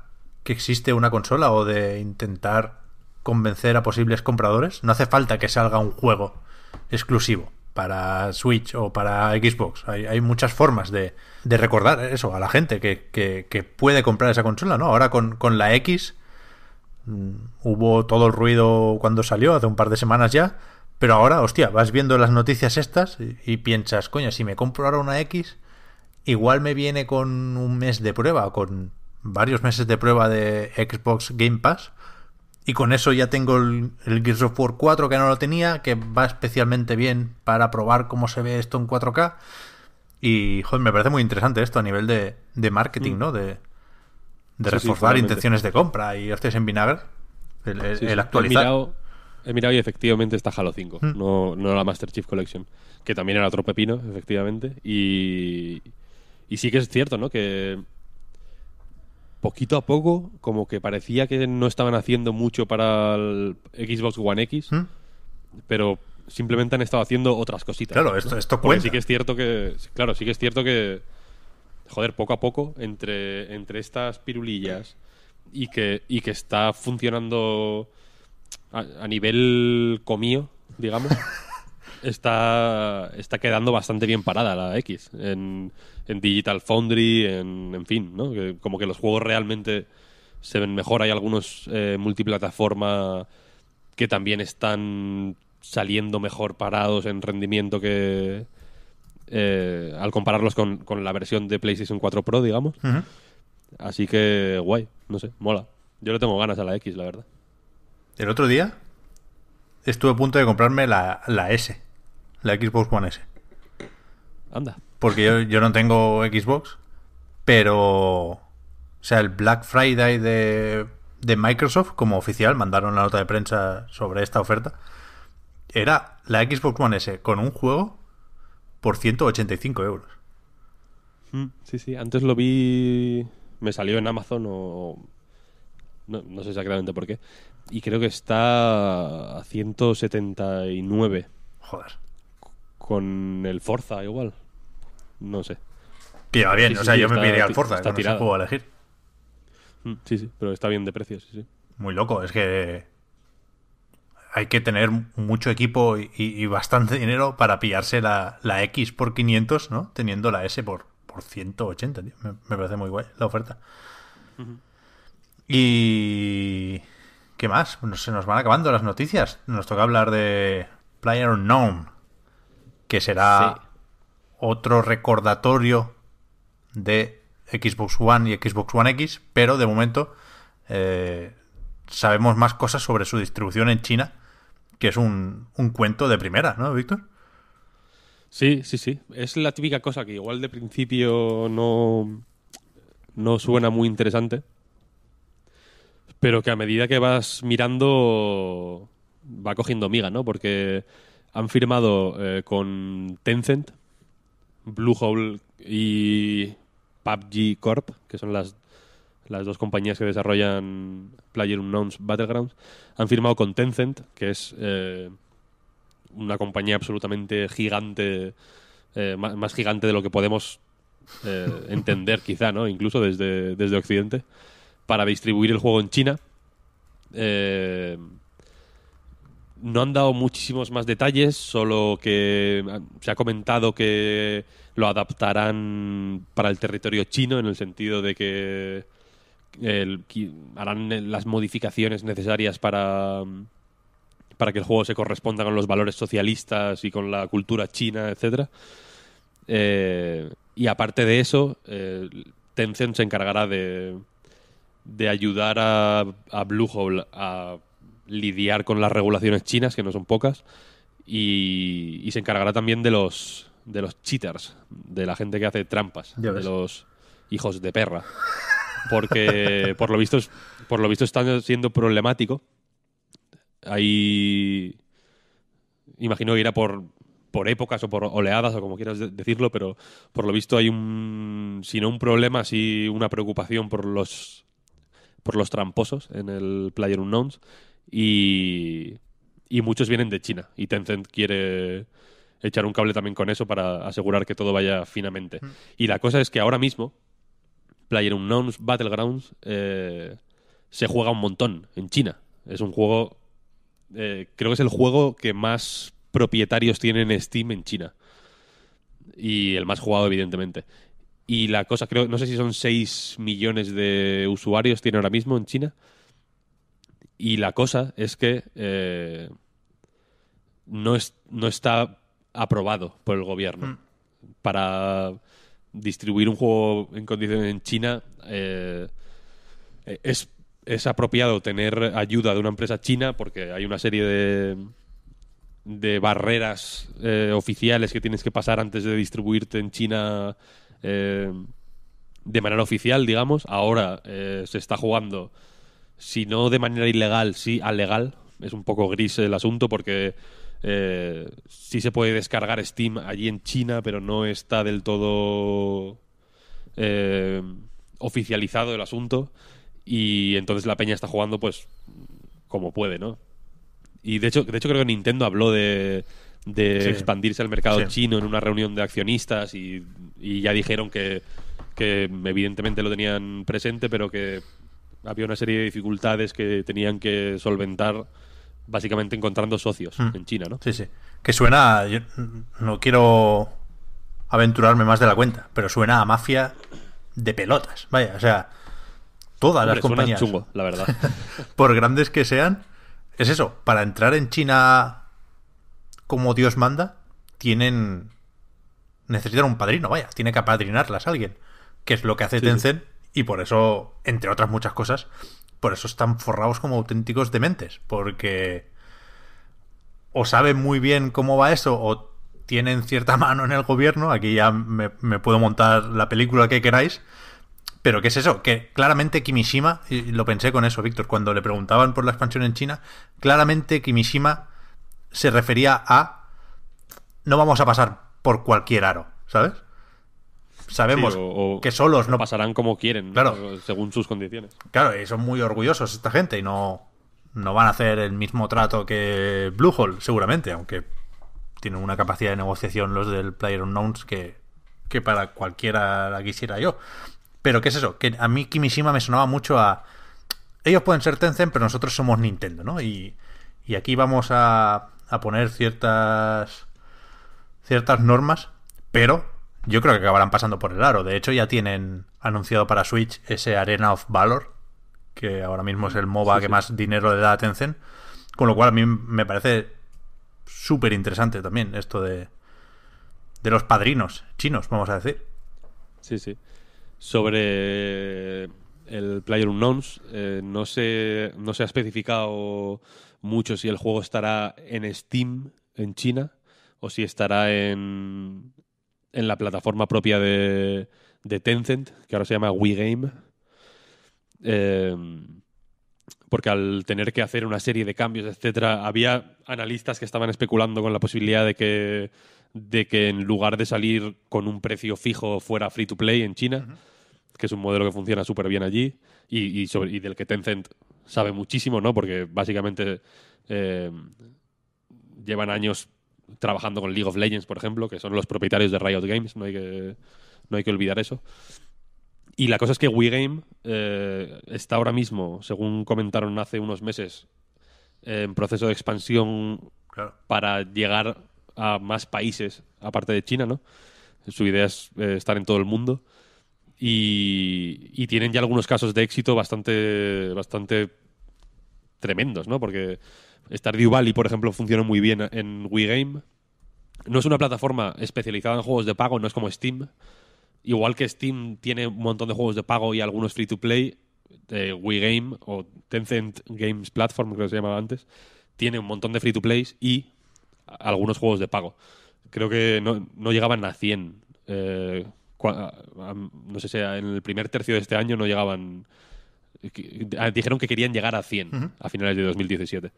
que existe una consola o de intentar convencer a posibles compradores. No hace falta que salga un juego exclusivo para Switch o para Xbox. Hay, muchas formas de, recordar eso a la gente que, puede comprar esa consola, ¿no? Ahora con, con la X mm, hubo todo el ruido cuando salió, hace un par de semanas ya, pero ahora, hostia, vas viendo las noticias estas y, piensas, coño, si me compro ahora una X, igual me viene con un mes de prueba, con varios meses de prueba de Xbox Game Pass. Y con eso ya tengo el, el, Gears of War 4 que no lo tenía, que va especialmente bien para probar cómo se ve esto en 4K. Y joder, me parece muy interesante esto a nivel de, marketing, mm. ¿no? De, reforzar intenciones de compra y es en vinagre. El, actualizado He mirado, y efectivamente está Halo 5, mm. no, no la Master Chief Collection, que también era otro pepino, efectivamente. Y, y sí que es cierto, ¿no? Que poquito a poco, como que parecía que no estaban haciendo mucho para el Xbox One X, ¿Mm? pero simplemente han estado haciendo otras cositas. Claro, esto, esto sí que es cierto que. Claro, sí que es cierto que. Joder, poco a poco, entre, entre estas pirulillas y que, y que está funcionando a, nivel comío, digamos. está, está quedando bastante bien parada la X en, Digital Foundry, en, fin, ¿no? como que los juegos realmente se ven mejor. Hay algunos eh, multiplataforma que también están saliendo mejor parados en rendimiento que eh, al compararlos con, la versión de PlayStation 4 Pro, digamos. Así que guay, no sé, mola. Yo le tengo ganas a la X, la verdad. El otro día estuve a punto de comprarme la, la S la Xbox One S. Anda. Porque yo, no tengo Xbox, pero... O sea, el Black Friday de, Microsoft, como oficial, mandaron la nota de prensa sobre esta oferta, era la Xbox One S con un juego por 185 euros. Mm, sí, sí, antes lo vi, me salió en Amazon o... No, no sé exactamente por qué. Y creo que está a 179. Joder con el Forza igual. No sé. Que va bien, o sea, yo me pediría el Forza, puedo elegir. Mm, sí, sí, pero está bien de precio, Muy loco, es que hay que tener mucho equipo y, bastante dinero para pillarse la, X por 500, ¿no? Teniendo la S por, por 180, Me, parece muy guay la oferta. Y... ¿Qué más? Se nos van acabando las noticias. Nos toca hablar de Player Unknown que será otro recordatorio de Xbox One y Xbox One X, pero de momento eh, sabemos más cosas sobre su distribución en China, que es un, cuento de primera, ¿no, Víctor? Sí, sí, sí. Es la típica cosa que igual de principio no, no suena muy interesante, pero que a medida que vas mirando va cogiendo miga, ¿no? Porque han firmado eh, con Tencent, Bluehole y PUBG Corp, que son las, dos compañías que desarrollan PlayerUnknown's Battlegrounds. Han firmado con Tencent, que es eh, una compañía absolutamente gigante, eh, más, gigante de lo que podemos entender quizá, ¿no? Incluso desde, desde Occidente, para distribuir el juego en China. No han dado muchísimos más detalles, solo que ah, se ha comentado que lo adaptarán para el territorio chino, en el sentido de que harán eh, las modificaciones necesarias para, para que el juego se corresponda con los valores socialistas y con la cultura china, etc. Eh, y aparte de eso, eh, Tencent se encargará de, ayudar a, a Bluehole a lidiar con las regulaciones chinas, que no son pocas, y, se encargará también de los, de los cheaters, de la gente que hace trampas, de los hijos de perra. Porque por lo visto, por lo visto está siendo problemático. hay imagino que irá por, por épocas o por oleadas o como quieras decirlo, pero por lo visto hay un, si no un problema, sí una preocupación por los por los tramposos en el Player Unknowns y, y muchos vienen de China. Y Tencent quiere echar un cable también con eso para asegurar que todo vaya finamente. Y la cosa es que ahora mismo, PlayerUnknown's Battlegrounds eh, se juega un montón en China. Es un juego. Eh, creo que es el juego que más propietarios tiene en Steam en China. Y el más jugado, evidentemente. Y la cosa, creo, no sé si son 6 millones de usuarios tiene ahora mismo en China. Y la cosa es que eh, no, está aprobado por el gobierno. Mm. Para distribuir un juego en condiciones en China eh, es, apropiado tener ayuda de una empresa china porque hay una serie de, de barreras eh, oficiales que tienes que pasar antes de distribuirte en China de manera oficial, digamos. Ahora se está jugando si no de manera ilegal, sí al legal. Es un poco gris el asunto porque eh, sí se puede descargar Steam allí en China, pero no está del todo eh, oficializado el asunto. Y entonces la peña está jugando, pues, como puede, ¿no? Y de hecho, de hecho creo que Nintendo habló de, de expandirse al mercado chino en una reunión de accionistas y, ya dijeron que evidentemente lo tenían presente, pero que había una serie de dificultades que tenían que solventar básicamente encontrando socios mm. en China, ¿no? Sí, sí. Que suena, no quiero aventurarme más de la cuenta, pero suena a mafia de pelotas. Vaya, o sea, todas las compañías. chungo, la verdad. por grandes que sean, es eso, para entrar en China como Dios manda, tienen necesitan un padrino, vaya, tiene que apadrinarlas a alguien, que es lo que hace Tencent y por eso, entre otras muchas cosas, por eso están forrados como auténticos dementes. Porque o saben muy bien cómo va eso o tienen cierta mano en el gobierno. Aquí ya me, puedo montar la película que queráis. Pero ¿qué es eso? Que claramente Kimishima, y lo pensé con eso, Víctor, cuando le preguntaban por la expansión en China, claramente Kimishima se refería a no vamos a pasar por cualquier aro, ¿sabes? sabemos que solos no pasarán como quieren, según sus condiciones. Claro, y son muy orgullosos esta gente y no, no van a hacer el mismo trato que Bluehole, seguramente, aunque tienen una capacidad de negociación los del Player Unknowns que, que para cualquiera la quisiera yo. Pero ¿qué es eso? Que a mí Kimishima me sonaba mucho a... Ellos pueden ser Tencent, pero nosotros somos Nintendo, ¿no? Y, y aquí vamos a, a poner ciertas ciertas normas, pero yo creo que acabarán pasando por el aro. De hecho, ya tienen anunciado para Switch ese Arena of Valor, que ahora mismo es el MOBA que más dinero le da a Tencent. Con lo cual, a mí me parece súper interesante también esto de, de los padrinos chinos, vamos a decir. Sí, sí. Sobre el Player Unknowns, eh, no, se, no se ha especificado mucho si el juego estará en Steam en China o si estará en en la plataforma propia de, de Tencent, que ahora se llama WeGame. Eh, porque al tener que hacer una serie de cambios, etcétera, había analistas que estaban especulando con la posibilidad de que, de que en lugar de salir con un precio fijo fuera free to play en China, que es un modelo que funciona súper bien allí y, del que Tencent sabe muchísimo, ¿no? Porque básicamente eh, llevan años trabajando con League of Legends, por ejemplo, que son los propietarios de Riot Games, no hay que, no hay que olvidar eso. Y la cosa es que WeGame eh, está ahora mismo, según comentaron hace unos meses, en proceso de expansión para llegar a más países, aparte de China, ¿no? Su idea es eh, estar en todo el mundo. Y, y, tienen ya algunos casos de éxito bastante, bastante tremendos, ¿no? Porque Stardew Valley, por ejemplo, funciona muy bien en Wii Game. No es una plataforma especializada en juegos de pago, no es como Steam. Igual que Steam tiene un montón de juegos de pago y algunos free to play, eh, Wii Game o Tencent Games Platform, que se llamaba antes, tiene un montón de free to plays y algunos juegos de pago. Creo que no, llegaban a 100. Eh, no sé si en el primer tercio de este año no llegaban Ah, dijeron que querían llegar a 100 a finales de 2017.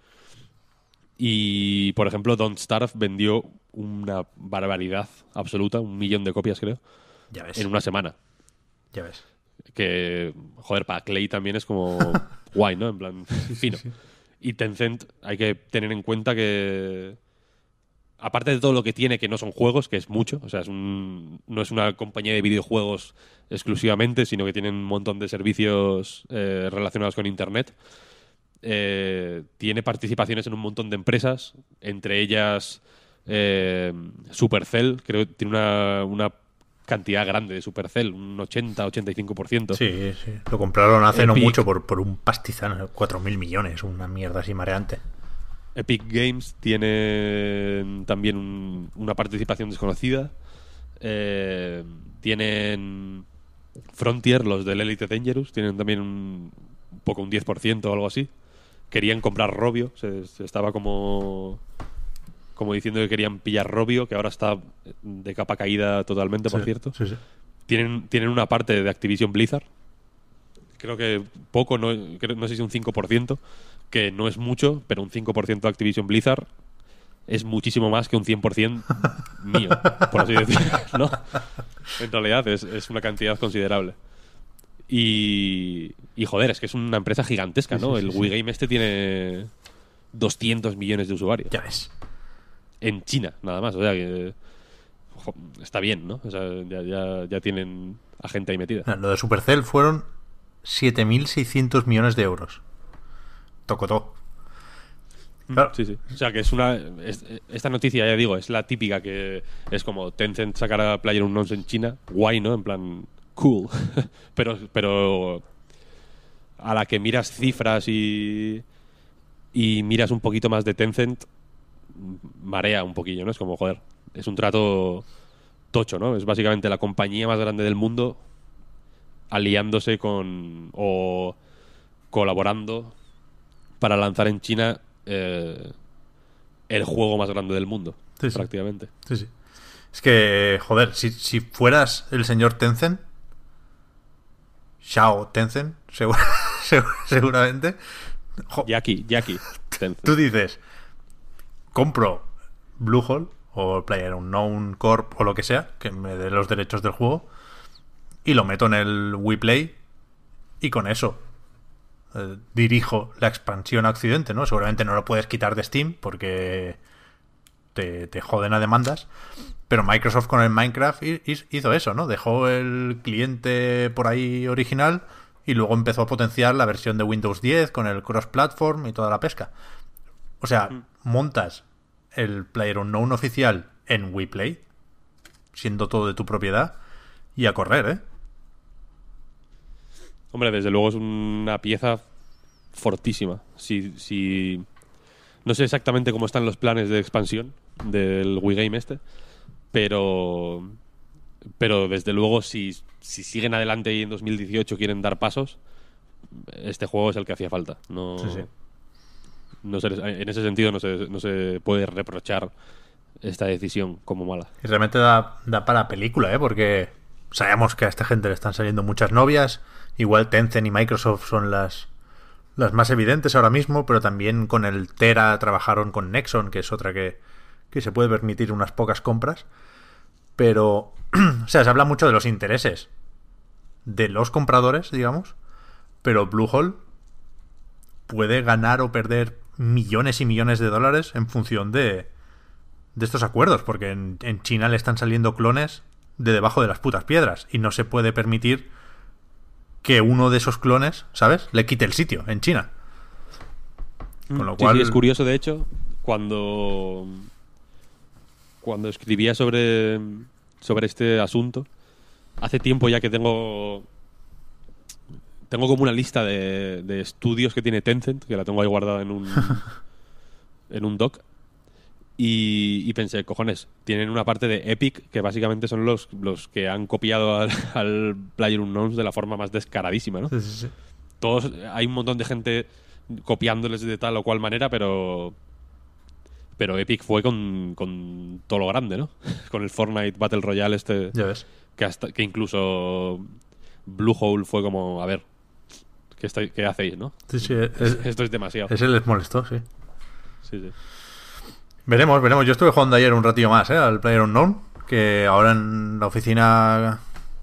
Y, por ejemplo, Don't Starve vendió una barbaridad absoluta, un millón de copias, creo, ya ves. en una semana. Ya ves. Que, joder, para Clay también es como guay, ¿no? En plan, fino. Y Tencent, hay que tener en cuenta que aparte de todo lo que tiene, que no son juegos, que es mucho, o sea, es un, no es una compañía de videojuegos exclusivamente, sino que tiene un montón de servicios eh, relacionados con Internet. Eh, tiene participaciones en un montón de empresas, entre ellas eh, Supercell, creo que tiene una, cantidad grande de Supercell, un 80-85%. Sí, sí, lo compraron hace no mucho por, un pastizano, 4.000 millones, una mierda así mareante. Epic Games tiene también una participación desconocida. Eh, tienen Frontier, los del Elite Dangerous, tienen también un, poco un 10% o algo así. Querían comprar Robio, se, estaba como como diciendo que querían pillar Robio, que ahora está de capa caída totalmente, por cierto. Tienen, tienen una parte de Activision Blizzard, creo que poco, no, no sé si un 5%, que no es mucho, pero un 5% de Activision Blizzard es muchísimo más que un 100% mío, por así decirlo, ¿no? En realidad es, una cantidad considerable. Y, joder, es que es una empresa gigantesca, ¿no? el Wii Game este tiene 200 millones de usuarios. Ya ves. En China, nada más. O sea está bien, ¿no? ya, ya, ya tienen a gente ahí metida. Lo de Supercell fueron 7.600 millones de euros. Tocotó. Mm, claro. Sí, sí. O sea, que es una. esta noticia, ya digo, es la típica que es como Tencent sacar a Player Unknowns en China. Guay, ¿no? En plan, cool. pero, pero. A la que miras cifras y. Y miras un poquito más de Tencent, marea un poquillo, ¿no? Es como, joder, es un trato tocho, ¿no? Es básicamente la compañía más grande del mundo aliándose con o colaborando para lanzar en China eh, el juego más grande del mundo, prácticamente. Sí. sí, Es que, joder, si, fueras el señor Tencent, Shao Tencent, seguramente. Jackie, Jackie. Tú dices, compro Bluehole o Player Unknown Corp o lo que sea, que me dé los derechos del juego y lo meto en el WePlay y con eso eh, dirijo la expansión a Occidente, ¿no? Seguramente no lo puedes quitar de Steam porque te, joden a demandas. Pero Microsoft con el Minecraft hizo eso, ¿no? Dejó el cliente por ahí original y luego empezó a potenciar la versión de Windows 10 con el cross-platform y toda la pesca. O sea, mm. montas el PlayerUnknown oficial en WePlay, siendo todo de tu propiedad, y a correr, ¿eh? Hombre, desde luego es una pieza fortísima. Si, si... No sé exactamente cómo están los planes de expansión del Wii Game este, pero, pero desde luego si, si siguen adelante y en 2018 quieren dar pasos, este juego es el que hacía falta. en ese sentido no se, puede reprochar esta decisión como mala. Y realmente da, para la película, ¿eh? porque sabemos que a esta gente le están saliendo muchas novias. Igual Tencent y Microsoft son las, las más evidentes ahora mismo, pero también con el Tera trabajaron con Nexon, que es otra que, que se puede permitir unas pocas compras. Pero, o sea, se habla mucho de los intereses de los compradores, digamos, pero Bluehole puede ganar o perder millones y millones de dólares en función de, de estos acuerdos, porque en, en China le están saliendo clones de debajo de las putas piedras. Y no se puede permitir que uno de esos clones, ¿sabes?, le quite el sitio en China. Mm. es curioso, de hecho, cuando. Cuando escribía sobre. sobre este asunto. Hace tiempo ya que tengo. Tengo como una lista de, de estudios que tiene Tencent, que la tengo ahí guardada en un. en un doc. Y, pensé, cojones, tienen una parte de Epic que básicamente son los, los que han copiado al, Player de la forma más descaradísima, ¿no? Sí, sí, sí. Todos, hay un montón de gente copiándoles de tal o cual manera, pero. Pero Epic fue con, todo lo grande, ¿no? con el Fortnite Battle Royale este. Ya ves. Que, hasta, que incluso Bluehole fue como, a ver, ¿qué, estáis, qué hacéis, no? Sí, sí. Esto es demasiado. Ese les molestó, sí. Sí, sí. Veremos, veremos. Yo estuve jugando ayer un ratillo más, eh, Al Player Unknown, que ahora en la oficina,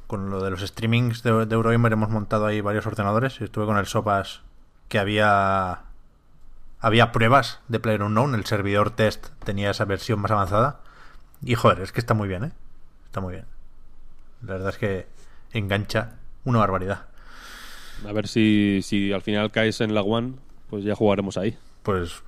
con lo de los streamings de, Eurogamer, hemos montado ahí varios ordenadores. Estuve con el Sopas, que había había pruebas de Player Unknown, el servidor test tenía esa versión más avanzada. Y joder, es que está muy bien, ¿eh? Está muy bien. La verdad es que engancha una barbaridad. A ver si, si al final caes en la One, pues ya jugaremos ahí. Pues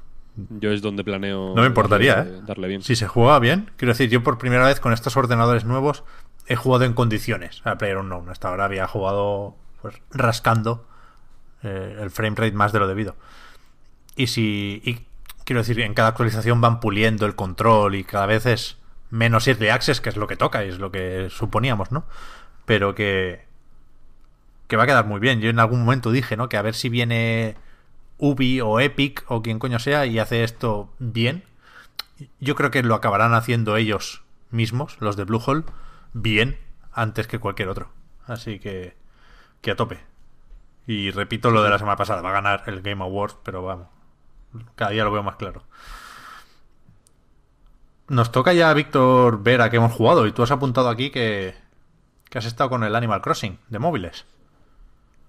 yo es donde planeo. No me importaría, ¿eh? darle, bien. Si se juega bien, quiero decir, yo por primera vez con estos ordenadores nuevos he jugado en condiciones a PlayerUnknown. Hasta ahora había jugado pues, rascando eh, el frame rate más de lo debido. Y si. quiero decir, en cada actualización van puliendo el control y cada vez es menos de axes que es lo que toca y es lo que suponíamos, ¿no? Pero que. que va a quedar muy bien. Yo en algún momento dije, ¿no? Que a ver si viene Ubi o Epic o quien coño sea y hace esto bien, yo creo que lo acabarán haciendo ellos mismos, los de Bluehole, bien antes que cualquier otro. Así que, que a tope. Y repito lo de la semana pasada, va a ganar el Game Award, pero vamos, cada día lo veo más claro. Nos toca ya, Víctor, ver a qué hemos jugado. Y tú has apuntado aquí que, que has estado con el Animal Crossing de móviles.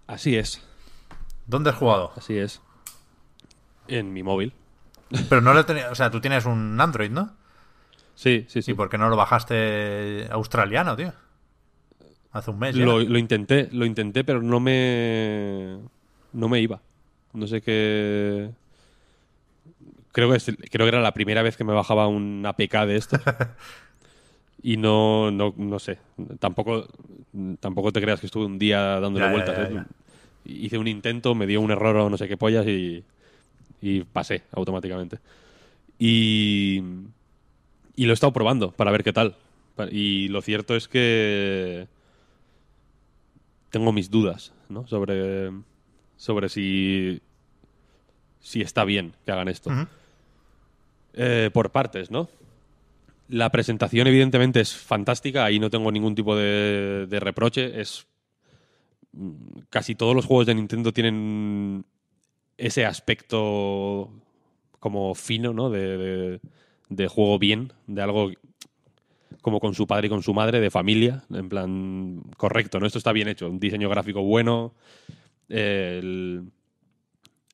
Así es. ¿Dónde has jugado? Así es. En mi móvil. Pero no lo tenía O sea, tú tienes un Android, ¿no? Sí, sí, sí. ¿Y por qué no lo bajaste australiano, tío? Hace un mes. Lo, intenté, lo intenté, pero no me. No me iba. No sé qué. Creo que, creo que era la primera vez que me bajaba un APK de esto. y no, no, no sé. Tampoco, tampoco te creas que estuve un día dándole la vueltas. ¿eh? Hice un intento, me dio un error o no sé qué pollas y y pasé automáticamente. Y, y lo he estado probando para ver qué tal. Y lo cierto es que tengo mis dudas ¿no? sobre, sobre si, si está bien que hagan esto. Eh, por partes, ¿no? La presentación, evidentemente, es fantástica. Ahí no tengo ningún tipo de, de reproche. Es. Mm, casi todos los juegos de Nintendo tienen ese aspecto como fino, ¿no? De, juego bien, de algo como con su padre y con su madre, de familia, en plan correcto, ¿no? Esto está bien hecho, un diseño gráfico bueno,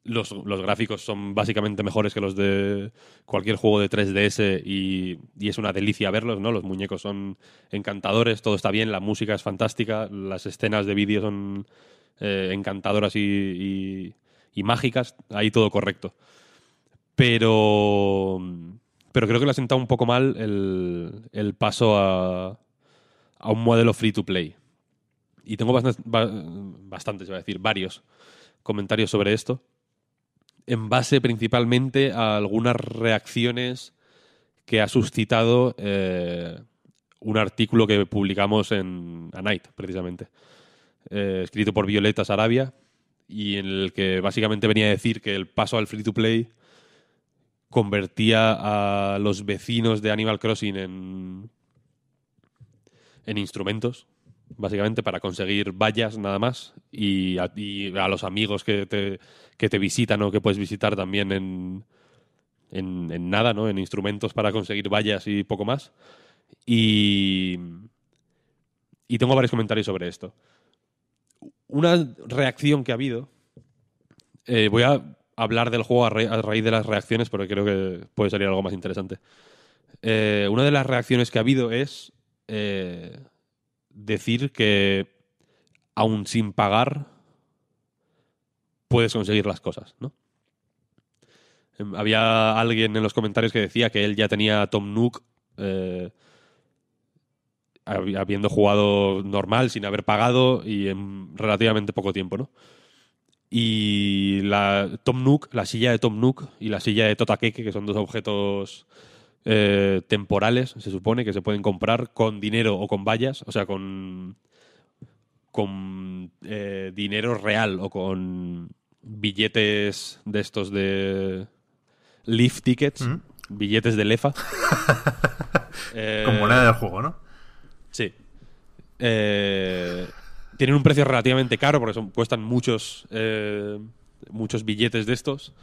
los, gráficos son básicamente mejores que los de cualquier juego de 3DS y, es una delicia verlos, ¿no? Los muñecos son encantadores, todo está bien, la música es fantástica, las escenas de vídeo son eh, encantadoras y y mágicas, ahí todo correcto. Pero, pero creo que lo ha sentado un poco mal el, paso a, a, un modelo free to play. Y tengo bastantes, voy a decir, varios comentarios sobre esto, en base principalmente a algunas reacciones que ha suscitado eh, un artículo que publicamos en A Night, precisamente, eh, escrito por Violeta Sarabia, y en el que básicamente venía a decir que el paso al free to play convertía a los vecinos de Animal Crossing en, instrumentos, básicamente para conseguir vallas nada más y a, los amigos que te, visitan o que puedes visitar también en, en, nada, ¿no? En instrumentos para conseguir vallas y poco más. Y, y tengo varios comentarios sobre esto una reacción que ha habido. Eh, voy a hablar del juego a, raíz de las reacciones, porque creo que puede salir algo más interesante. Eh, una de las reacciones que ha habido es eh, decir que, aún sin pagar, puedes conseguir las cosas, ¿no? Em, había alguien en los comentarios que decía que él ya tenía a Tom Nook habiendo jugado normal, sin haber pagado y en relativamente poco tiempo, ¿no? Y la Tom Nook, la silla de Tom Nook y la silla de Totakeke, que son dos objetos eh, temporales, se supone, que se pueden comprar con dinero o con vallas, o sea, con, con eh, dinero real o con billetes de estos de lift tickets, mm. billetes de lefa. como con eh, moneda del juego, ¿no? Sí. Eh, tienen un precio relativamente caro porque son, cuestan muchos, eh, muchos billetes de estos.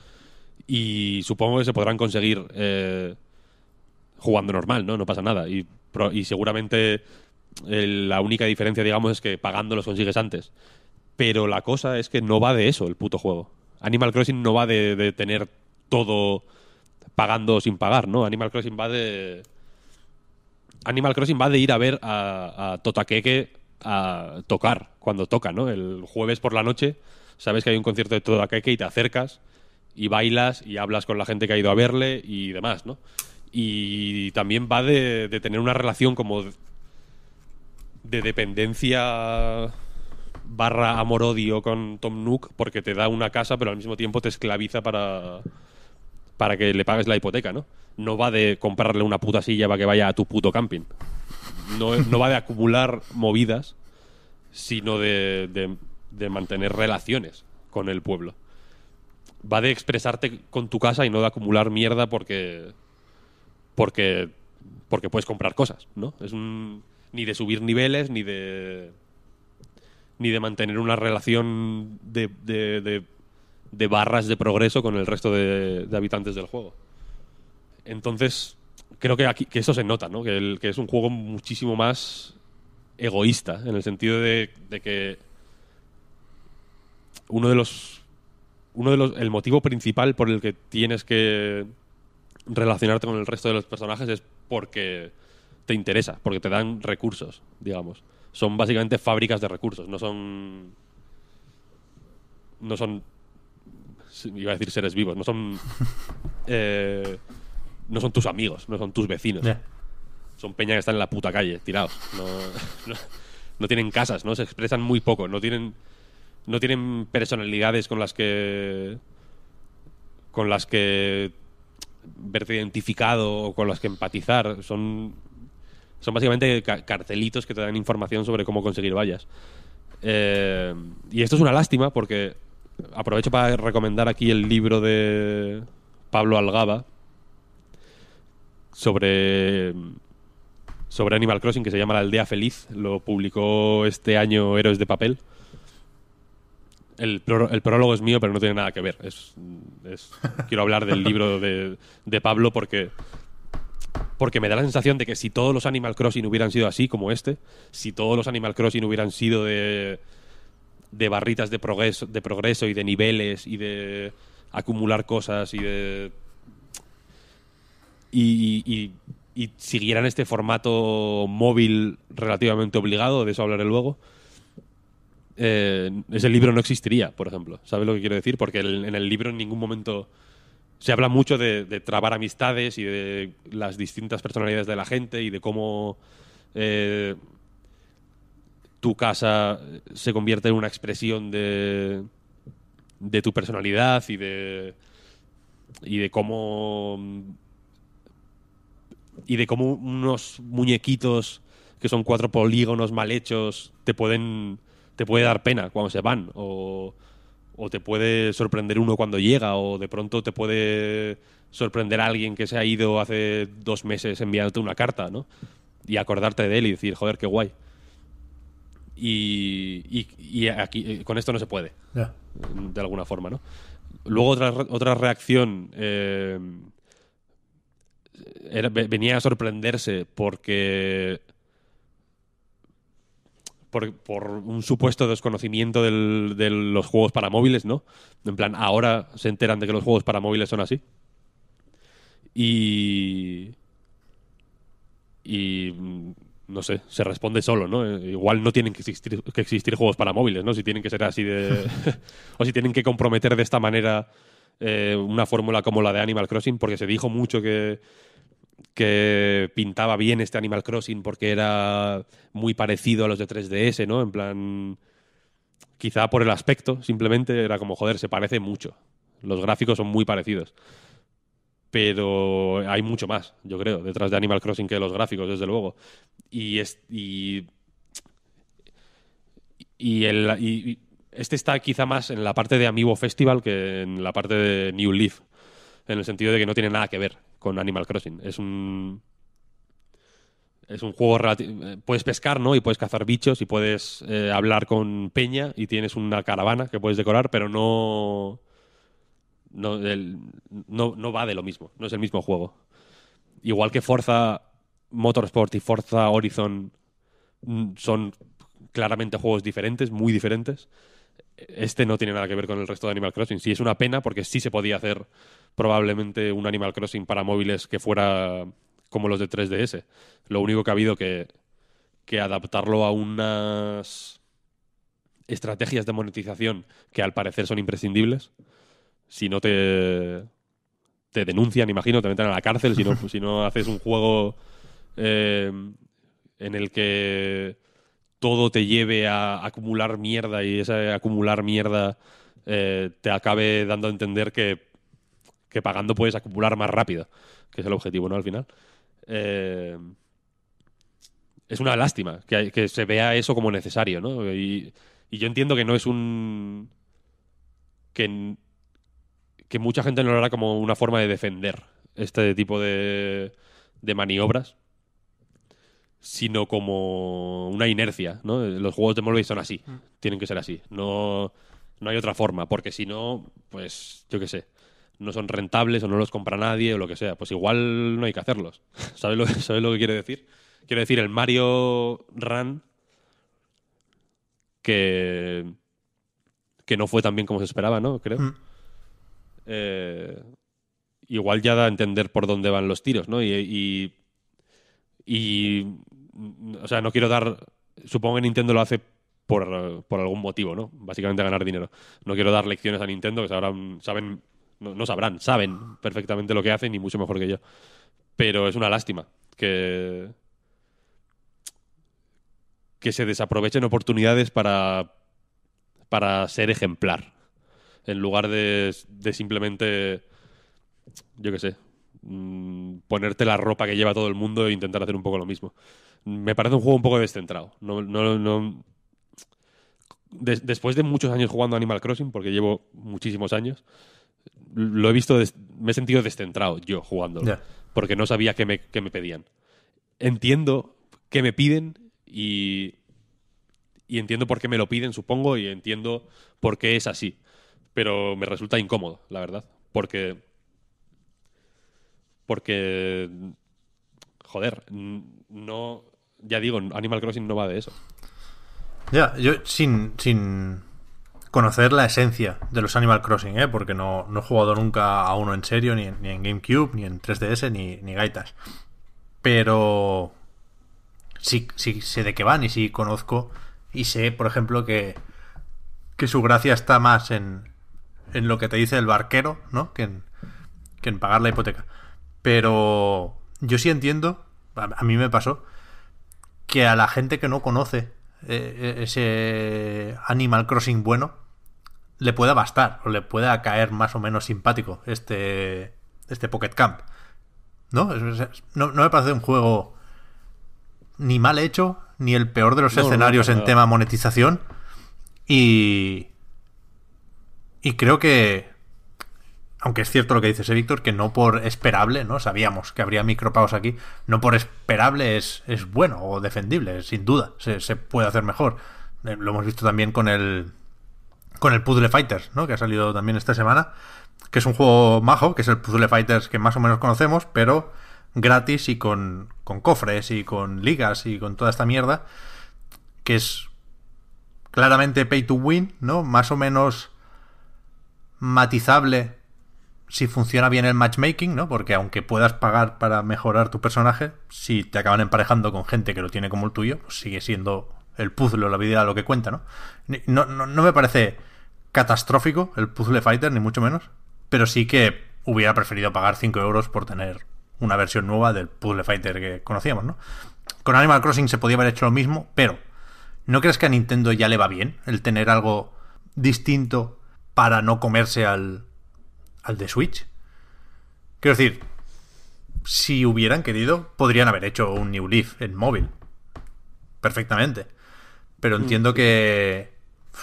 Y supongo que se podrán conseguir eh, jugando normal, ¿no? No pasa nada. Y, seguramente la única diferencia, digamos, es que pagando los consigues antes. Pero la cosa es que no va de eso el puto juego. Animal Crossing no va de tener todo pagando sin pagar, ¿no? Animal Crossing va de Animal Crossing va de ir a ver a, a Totaqueque a tocar cuando toca, ¿no? El jueves por la noche sabes que hay un concierto de Totaqueque y te acercas y bailas y hablas con la gente que ha ido a verle y demás, ¿no? Y también va de, de tener una relación como de dependencia barra amor-odio con Tom Nook porque te da una casa pero al mismo tiempo te esclaviza para para que le pagues la hipoteca, ¿no? No va de comprarle una puta silla para que vaya a tu puto camping. No, no va de acumular movidas, sino de, de, de mantener relaciones con el pueblo. Va de expresarte con tu casa y no de acumular mierda porque. porque. porque puedes comprar cosas, ¿no? Es ni de subir niveles, ni de. ni de mantener una relación de, de, de de barras de progreso con el resto de, habitantes del juego. Entonces, creo que, aquí, que eso se nota, ¿no? Que, es un juego muchísimo más egoísta, en el sentido de, de que uno de los uno de los, el motivo principal por el que tienes que relacionarte con el resto de los personajes es porque te interesa, porque te dan recursos, digamos. Son básicamente fábricas de recursos, no son no son iba a decir seres vivos, no son. Eh, no son tus amigos, no son tus vecinos. Son peñas que están en la puta calle, tirados. No, tienen casas, ¿no? Se expresan muy poco, no tienen. No tienen personalidades con las que. con las que verte identificado o con las que empatizar. Son. Son básicamente cartelitos que te dan información sobre cómo conseguir vallas. Eh, y esto es una lástima porque aprovecho para recomendar aquí el libro de Pablo Algaba sobre sobre Animal Crossing que se llama La aldea feliz, lo publicó este año Héroes de papel. El, prólogo es mío, pero no tiene nada que ver. es, quiero hablar del libro de, de, Pablo porque, porque me da la sensación de que si todos los Animal Crossing hubieran sido así como este, si todos los Animal Crossing hubieran sido de de barritas de progreso, de progreso y de niveles y de acumular cosas y de... Y, y, siguieran este formato móvil relativamente obligado, de eso hablaré luego, eh, ese libro no existiría, por ejemplo. ¿Sabes lo que quiero decir? Porque en el libro en ningún momento se habla mucho de, trabar amistades y de las distintas personalidades de la gente y de cómo eh, tu casa se convierte en una expresión de, tu personalidad y de, y de cómo y de cómo unos muñequitos que son cuatro polígonos mal hechos te pueden te puede dar pena cuando se van o, te puede sorprender uno cuando llega o de pronto te puede sorprender alguien que se ha ido hace dos meses enviándote una carta, ¿no? Y acordarte de él y decir, joder, qué guay. Y, y, aquí eh, con esto no se puede. De alguna forma, ¿no? Luego otra, otra reacción eh, venía a sorprenderse porque por, un supuesto desconocimiento de los juegos para móviles, ¿no? En plan, ahora se enteran de que los juegos para móviles son así. Y. Y no sé, se responde solo, ¿no? Eh, igual no tienen que existir, existir juegos para móviles, ¿no? Si tienen que ser así de... o si tienen que comprometer de esta manera eh, una fórmula como la de Animal Crossing, porque se dijo mucho que, que pintaba bien este Animal Crossing porque era muy parecido a los de 3DS, ¿no? En plan, quizá por el aspecto, simplemente era como, joder, se parece mucho. Los gráficos son muy parecidos pero hay mucho más, yo creo, detrás de Animal Crossing que los gráficos, desde luego. Y, es, y, este está quizá más en la parte de Amiibo Festival que en la parte de New Leaf, en el sentido de que no tiene nada que ver con Animal Crossing. Es un es un juego puedes pescar no y puedes cazar bichos y puedes eh, hablar con peña y tienes una caravana que puedes decorar pero no no, el, no, no va de lo mismo, no es el mismo juego. Igual que Forza Motorsport y Forza Horizon mm, son claramente juegos diferentes, muy diferentes. Este no tiene nada que ver con el resto de Animal Crossing. si es una pena porque sí se podía hacer probablemente un Animal Crossing para móviles que fuera como los de 3DS. Lo único que ha habido que, que adaptarlo a unas estrategias de monetización que al parecer son imprescindibles si no te, te denuncian, imagino, te meten a la cárcel, si no, si no haces un juego eh, en el que todo te lleve a acumular mierda y esa acumular mierda eh, te acabe dando a entender que, que, pagando puedes acumular más rápido, que es el objetivo, ¿no? Al final. Eh, es una lástima que, que, se vea eso como necesario, ¿no? Y, y, yo entiendo que no es un... que que mucha gente no lo hará como una forma de defender este tipo de, maniobras, sino como una inercia. ¿no? Los juegos de mobile son así, mm. tienen que ser así. No, no hay otra forma, porque si no, pues yo qué sé, no son rentables o no los compra nadie o lo que sea. Pues igual no hay que hacerlos. ¿Sabes lo, lo que quiere decir? Quiere decir, el Mario Run que, que no fue tan bien como se esperaba, ¿no? Creo. Mm. Eh, igual ya da a entender por dónde van los tiros, ¿no? Y, o sea, no quiero dar, supongo que Nintendo lo hace por, algún motivo, ¿no? Básicamente ganar dinero. No quiero dar lecciones a Nintendo, que sabrán, saben, no, sabrán, saben perfectamente lo que hacen y mucho mejor que yo. Pero es una lástima que, que se desaprovechen oportunidades para, para ser ejemplar en lugar de, simplemente, yo qué sé, mm, ponerte la ropa que lleva todo el mundo e intentar hacer un poco lo mismo. Me parece un juego un poco descentrado. No, después de muchos años jugando Animal Crossing, porque llevo muchísimos años, lo he visto, me he sentido descentrado yo jugando porque no sabía qué me, pedían. Entiendo qué me piden y entiendo por qué me lo piden, supongo, y entiendo por qué es así pero me resulta incómodo, la verdad, porque porque joder, no ya digo, Animal Crossing no va de eso. Ya, yo sin sin conocer la esencia de los Animal Crossing, ¿eh? porque no, he jugado nunca a uno en serio, ni, en GameCube, ni en 3DS, ni, ni gaitas. Pero sí, sí sé de qué van y sí conozco y sé, por ejemplo, que, que su gracia está más en, en lo que te dice el barquero, ¿no? Que en, que en pagar la hipoteca. Pero yo sí entiendo, a, mí me pasó, que a la gente que no conoce eh, eh, ese Animal Crossing bueno, le pueda bastar o le pueda caer más o menos simpático este, este Pocket Camp. ¿No? ¿No? me parece un juego ni mal hecho, ni el peor de los escenarios en tema monetización. Y, y creo que, aunque es cierto lo que dice eh, Víctor, que no por esperable, ¿no? Sabíamos que habría micropaus aquí, no por esperable es, bueno o defendible, sin duda, se, puede hacer mejor. Eh, lo hemos visto también con el, con el Puzzle Fighters, ¿no? Que ha salido también esta semana, que es un juego majo, que es el Puzzle Fighters que más o menos conocemos, pero gratis y con, con cofres y con ligas y con toda esta mierda, que es claramente pay to win, ¿no? Más o menos matizable si funciona bien el matchmaking, ¿no? Porque aunque puedas pagar para mejorar tu personaje, si te acaban emparejando con gente que lo tiene como el tuyo, pues sigue siendo el puzzle o la vida lo que cuenta, ¿no? No, no me parece catastrófico el puzzle fighter, ni mucho menos, pero sí que hubiera preferido pagar 5 euros por tener una versión nueva del puzzle fighter que conocíamos, ¿no? Con Animal Crossing se podía haber hecho lo mismo, pero ¿no crees que a Nintendo ya le va bien el tener algo distinto para no comerse al, al de Switch. Quiero decir, si hubieran querido, podrían haber hecho un New Leaf en móvil. Perfectamente. Pero mm, entiendo que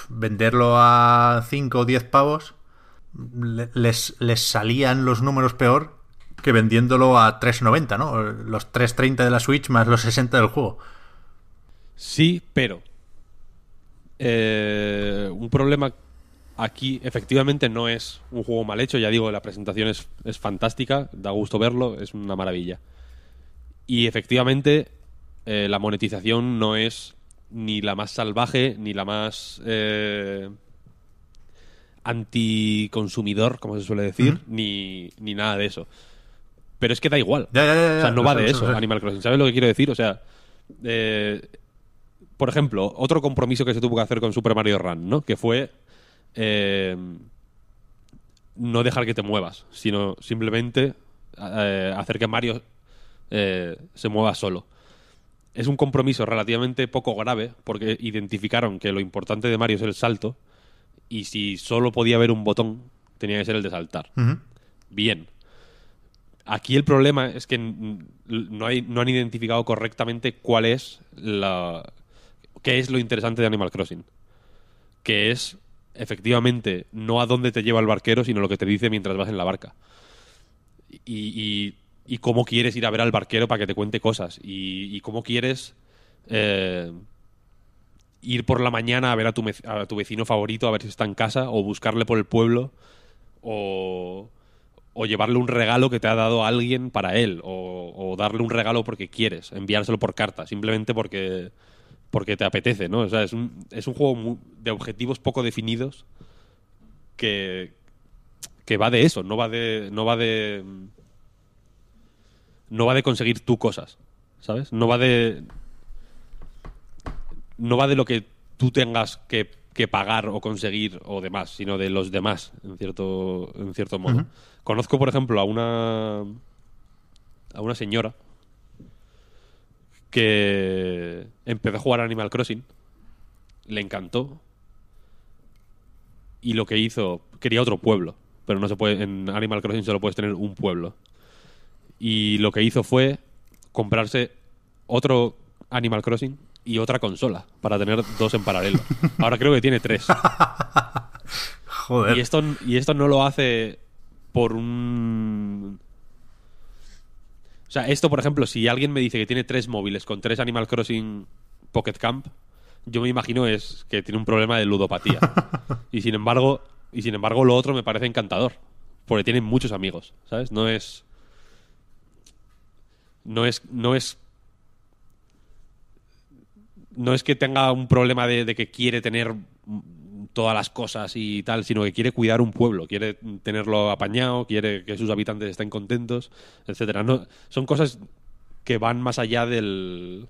venderlo a 5 o 10 pavos les, les, salían los números peor que vendiéndolo a 3.90, ¿no? Los 3.30 de la Switch más los 60 del juego. Sí, pero... Eh, un problema Aquí efectivamente no es un juego mal hecho, ya digo, la presentación es, fantástica, da gusto verlo, es una maravilla. Y efectivamente eh, la monetización no es ni la más salvaje, ni la más eh, anticonsumidor, como se suele decir, ni, ni nada de eso. Pero es que da igual. o sea, no va de eso, Animal Crossing. ¿Sabes lo que quiero decir? O sea, eh, por ejemplo, otro compromiso que se tuvo que hacer con Super Mario Run, ¿no? Que fue Em, no dejar que te muevas, sino simplemente eh, hacer que Mario eh, se mueva solo. Es un compromiso relativamente poco grave porque identificaron que lo importante de Mario es el salto y si solo podía haber un botón, tenía que ser el de saltar. Bien. Aquí el problema es que no, han identificado correctamente cuál es qué es lo interesante de Animal Crossing, que es efectivamente no a dónde te lleva el barquero, sino lo que te dice mientras vas en la barca. Y, y, y cómo quieres ir a ver al barquero para que te cuente cosas. Y, cómo quieres eh, ir por la mañana a ver a tu, a tu, vecino favorito, a ver si está en casa, o buscarle por el pueblo, o, o llevarle un regalo que te ha dado alguien para él, o, o darle un regalo porque quieres, enviárselo por carta, simplemente porque porque te apetece, ¿no? O sea, es un, es un juego de objetivos poco definidos que, que va de eso, no va de. No va de. No va de conseguir tú cosas. ¿Sabes? No va de. No va de lo que tú tengas que, que pagar o conseguir o demás, sino de los demás, en cierto, en cierto modo. Conozco, por ejemplo, a una. a una señora que empezó a jugar Animal Crossing, le encantó y lo que hizo, quería otro pueblo, pero no se puede, en Animal Crossing solo puedes tener un pueblo. Y lo que hizo fue comprarse otro Animal Crossing y otra consola para tener dos en paralelo. Ahora creo que tiene tres. Joder. Y esto, y esto no lo hace por un o sea, esto, por ejemplo, si alguien me dice que tiene tres móviles con tres Animal Crossing Pocket Camp, yo me imagino es que tiene un problema de ludopatía. y sin embargo, y sin embargo lo otro me parece encantador, porque tiene muchos amigos, ¿sabes? No es no es no es no es que tenga un problema de, de que quiere tener todas las cosas y tal, sino que quiere cuidar un pueblo, quiere tenerlo apañado, quiere que sus habitantes estén contentos, etcétera. No, son cosas que van más allá del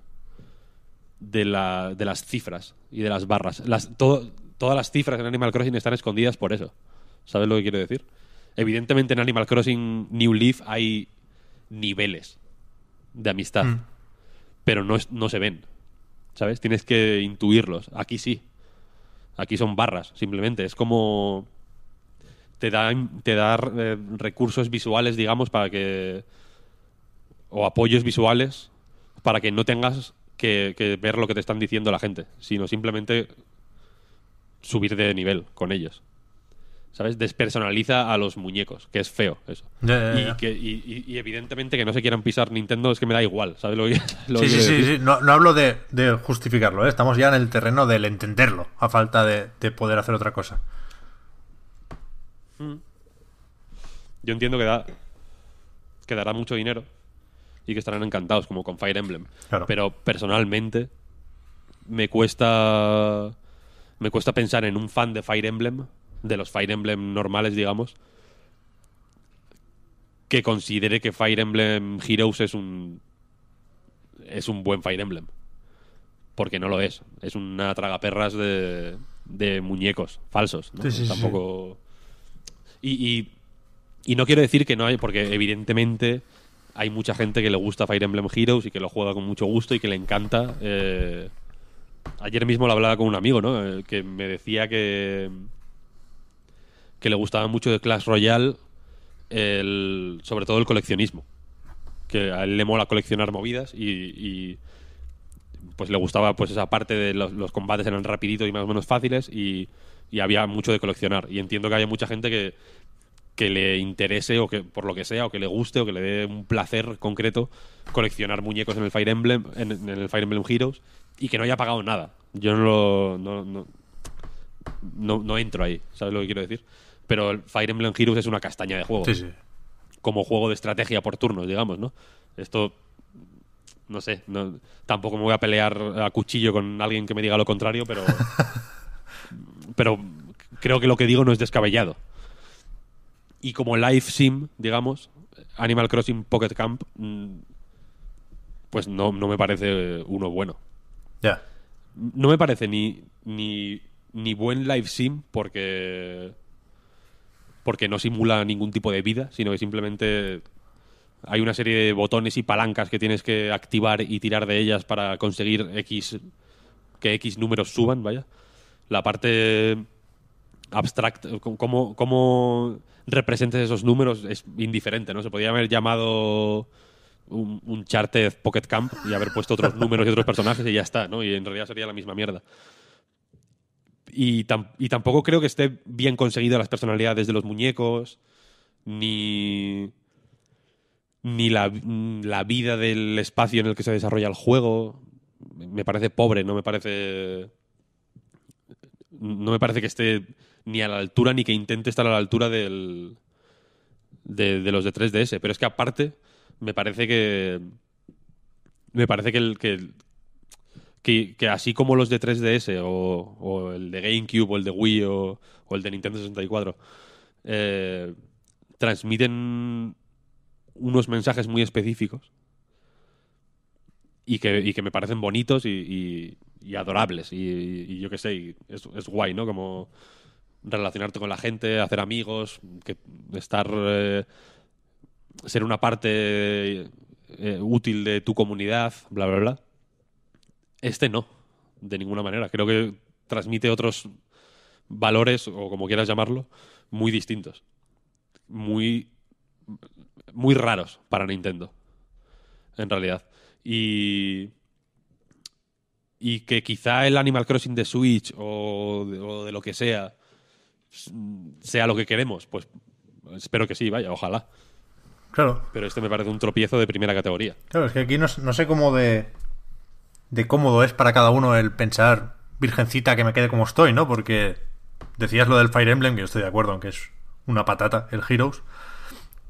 de, la, de las cifras y de las barras. Las, todas las cifras en Animal Crossing están escondidas por eso. ¿Sabes lo que quiero decir? Evidentemente en Animal Crossing New Leaf hay niveles de amistad, mm. pero no, no se ven. ¿Sabes? Tienes que intuirlos. Aquí sí. Aquí son barras, simplemente. Es como. Te dan te eh, recursos visuales, digamos, para que. O apoyos visuales para que no tengas que, que ver lo que te están diciendo la gente, sino simplemente subir de nivel con ellos. ¿sabes? Despersonaliza a los muñecos, que es feo eso. Y, evidentemente que no se quieran pisar Nintendo es que me da igual, ¿sabes? Lo, sí, sí, sí, No, hablo de, justificarlo, ¿eh? estamos ya en el terreno del entenderlo, a falta de, poder hacer otra cosa. Mm. Yo entiendo que, da, dará mucho dinero y que estarán encantados, como con Fire Emblem. Pero personalmente me cuesta... Me cuesta pensar en un fan de Fire Emblem de los Fire Emblem normales, digamos, que considere que Fire Emblem Heroes es un es un buen Fire Emblem. Porque no lo es. Es una tragaperras de, de muñecos falsos. ¿no? Tampoco. Y, y, no quiero decir que no hay, porque evidentemente hay mucha gente que le gusta Fire Emblem Heroes y que lo juega con mucho gusto y que le encanta. Eh, ayer mismo lo hablaba con un amigo, ¿no? Eh, que me decía que, que le gustaba mucho de Clash Royale, el, sobre todo el coleccionismo. Que a él le mola coleccionar movidas y, pues le gustaba pues esa parte de los, combates eran rapiditos y más o menos fáciles y, había mucho de coleccionar. Y entiendo que haya mucha gente que, que le interese o que por lo que sea o que le guste o que le dé un placer concreto coleccionar muñecos en el Fire Emblem en, el Fire Emblem Heroes y que no haya pagado nada. Yo no no, no, no, no entro ahí, ¿sabes lo que quiero decir? pero Fire Emblem Heroes es una castaña de juego. Sí, ¿eh? sí. Como juego de estrategia por turnos, digamos, ¿no? Esto no sé, tampoco me voy a pelear a cuchillo con alguien que me diga lo contrario, pero pero creo que lo que digo no es descabellado. Y como live sim, digamos, Animal Crossing Pocket Camp mm, pues no, me parece uno bueno. Ya. No me parece ni, ni, ni buen live sim porque porque no simula ningún tipo de vida, sino que simplemente hay una serie de botones y palancas que tienes que activar y tirar de ellas para conseguir X que X números suban, vaya. La parte abstracta, eh, cómo, cómo representes esos números es indiferente, ¿no? Se podría haber llamado un, un Pocket Camp y haber puesto otros números y otros personajes y ya está, ¿no? Y en realidad sería la misma mierda. Y, tampoco creo que esté bien conseguido las personalidades de los muñecos, ni, ni la, vida del espacio en el que se desarrolla el juego. Me parece pobre, no me parece. No me parece que esté ni a la altura, ni que intente estar a la altura del, de, los de 3DS. Pero es que aparte, me parece que. Me parece que, el, que, que, así como los de 3DS o, el de GameCube o el de Wii o, el de Nintendo 64 eh, transmiten unos mensajes muy específicos y que, me parecen bonitos y, adorables y, yo qué sé, es, es, guay, ¿no? Como relacionarte con la gente, hacer amigos, que estar... Eh, ser una parte eh, útil de tu comunidad, bla, bla, bla. Este no, de ninguna manera. Creo que transmite otros valores, o como quieras llamarlo, muy distintos. Muy, muy raros para Nintendo, en realidad. Y, y que quizá el Animal Crossing de Switch o de, lo que sea sea lo que queremos, pues espero que sí, vaya, ojalá. Claro. Pero este me parece un tropiezo de primera categoría. Claro, es que aquí no sé cómo de de cómodo es para cada uno el pensar, virgencita, que me quede como estoy, ¿no? Porque decías lo del Fire Emblem, que yo estoy de acuerdo, aunque es una patata, el Heroes.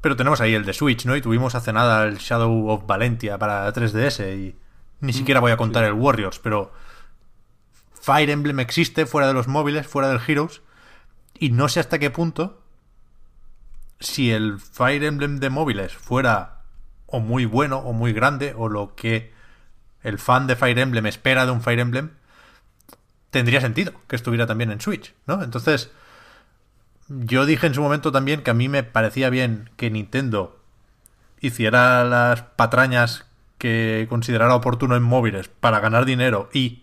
Pero tenemos ahí el de Switch, ¿no? Y tuvimos hace nada el Shadow of Valentia para 3DS y ni mm, siquiera voy a contar el Warriors, pero Fire Emblem existe fuera de los móviles, fuera del Heroes, y no sé hasta qué punto si el Fire Emblem de móviles fuera o muy bueno o muy grande o lo que el fan de Fire Emblem espera de un Fire Emblem, tendría sentido que estuviera también en Switch, ¿no? Entonces, yo dije en su momento también que a mí me parecía bien que Nintendo hiciera las patrañas que considerara oportuno en móviles para ganar dinero y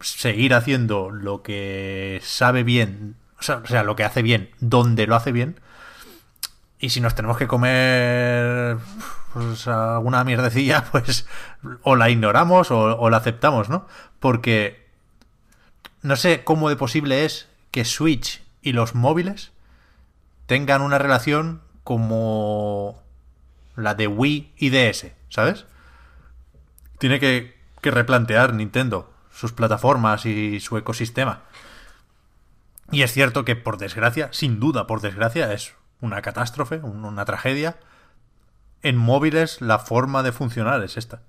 seguir haciendo lo que sabe bien, o sea, lo que hace bien, donde lo hace bien, y si nos tenemos que comer pues, alguna mierdecilla, pues o la ignoramos o, la aceptamos, ¿no? Porque no sé cómo de posible es que Switch y los móviles tengan una relación como la de Wii y DS, ¿sabes? Tiene que, replantear Nintendo sus plataformas y su ecosistema. Y es cierto que, por desgracia, sin duda, por desgracia, es una catástrofe, una tragedia, en móviles la forma de funcionar es esta.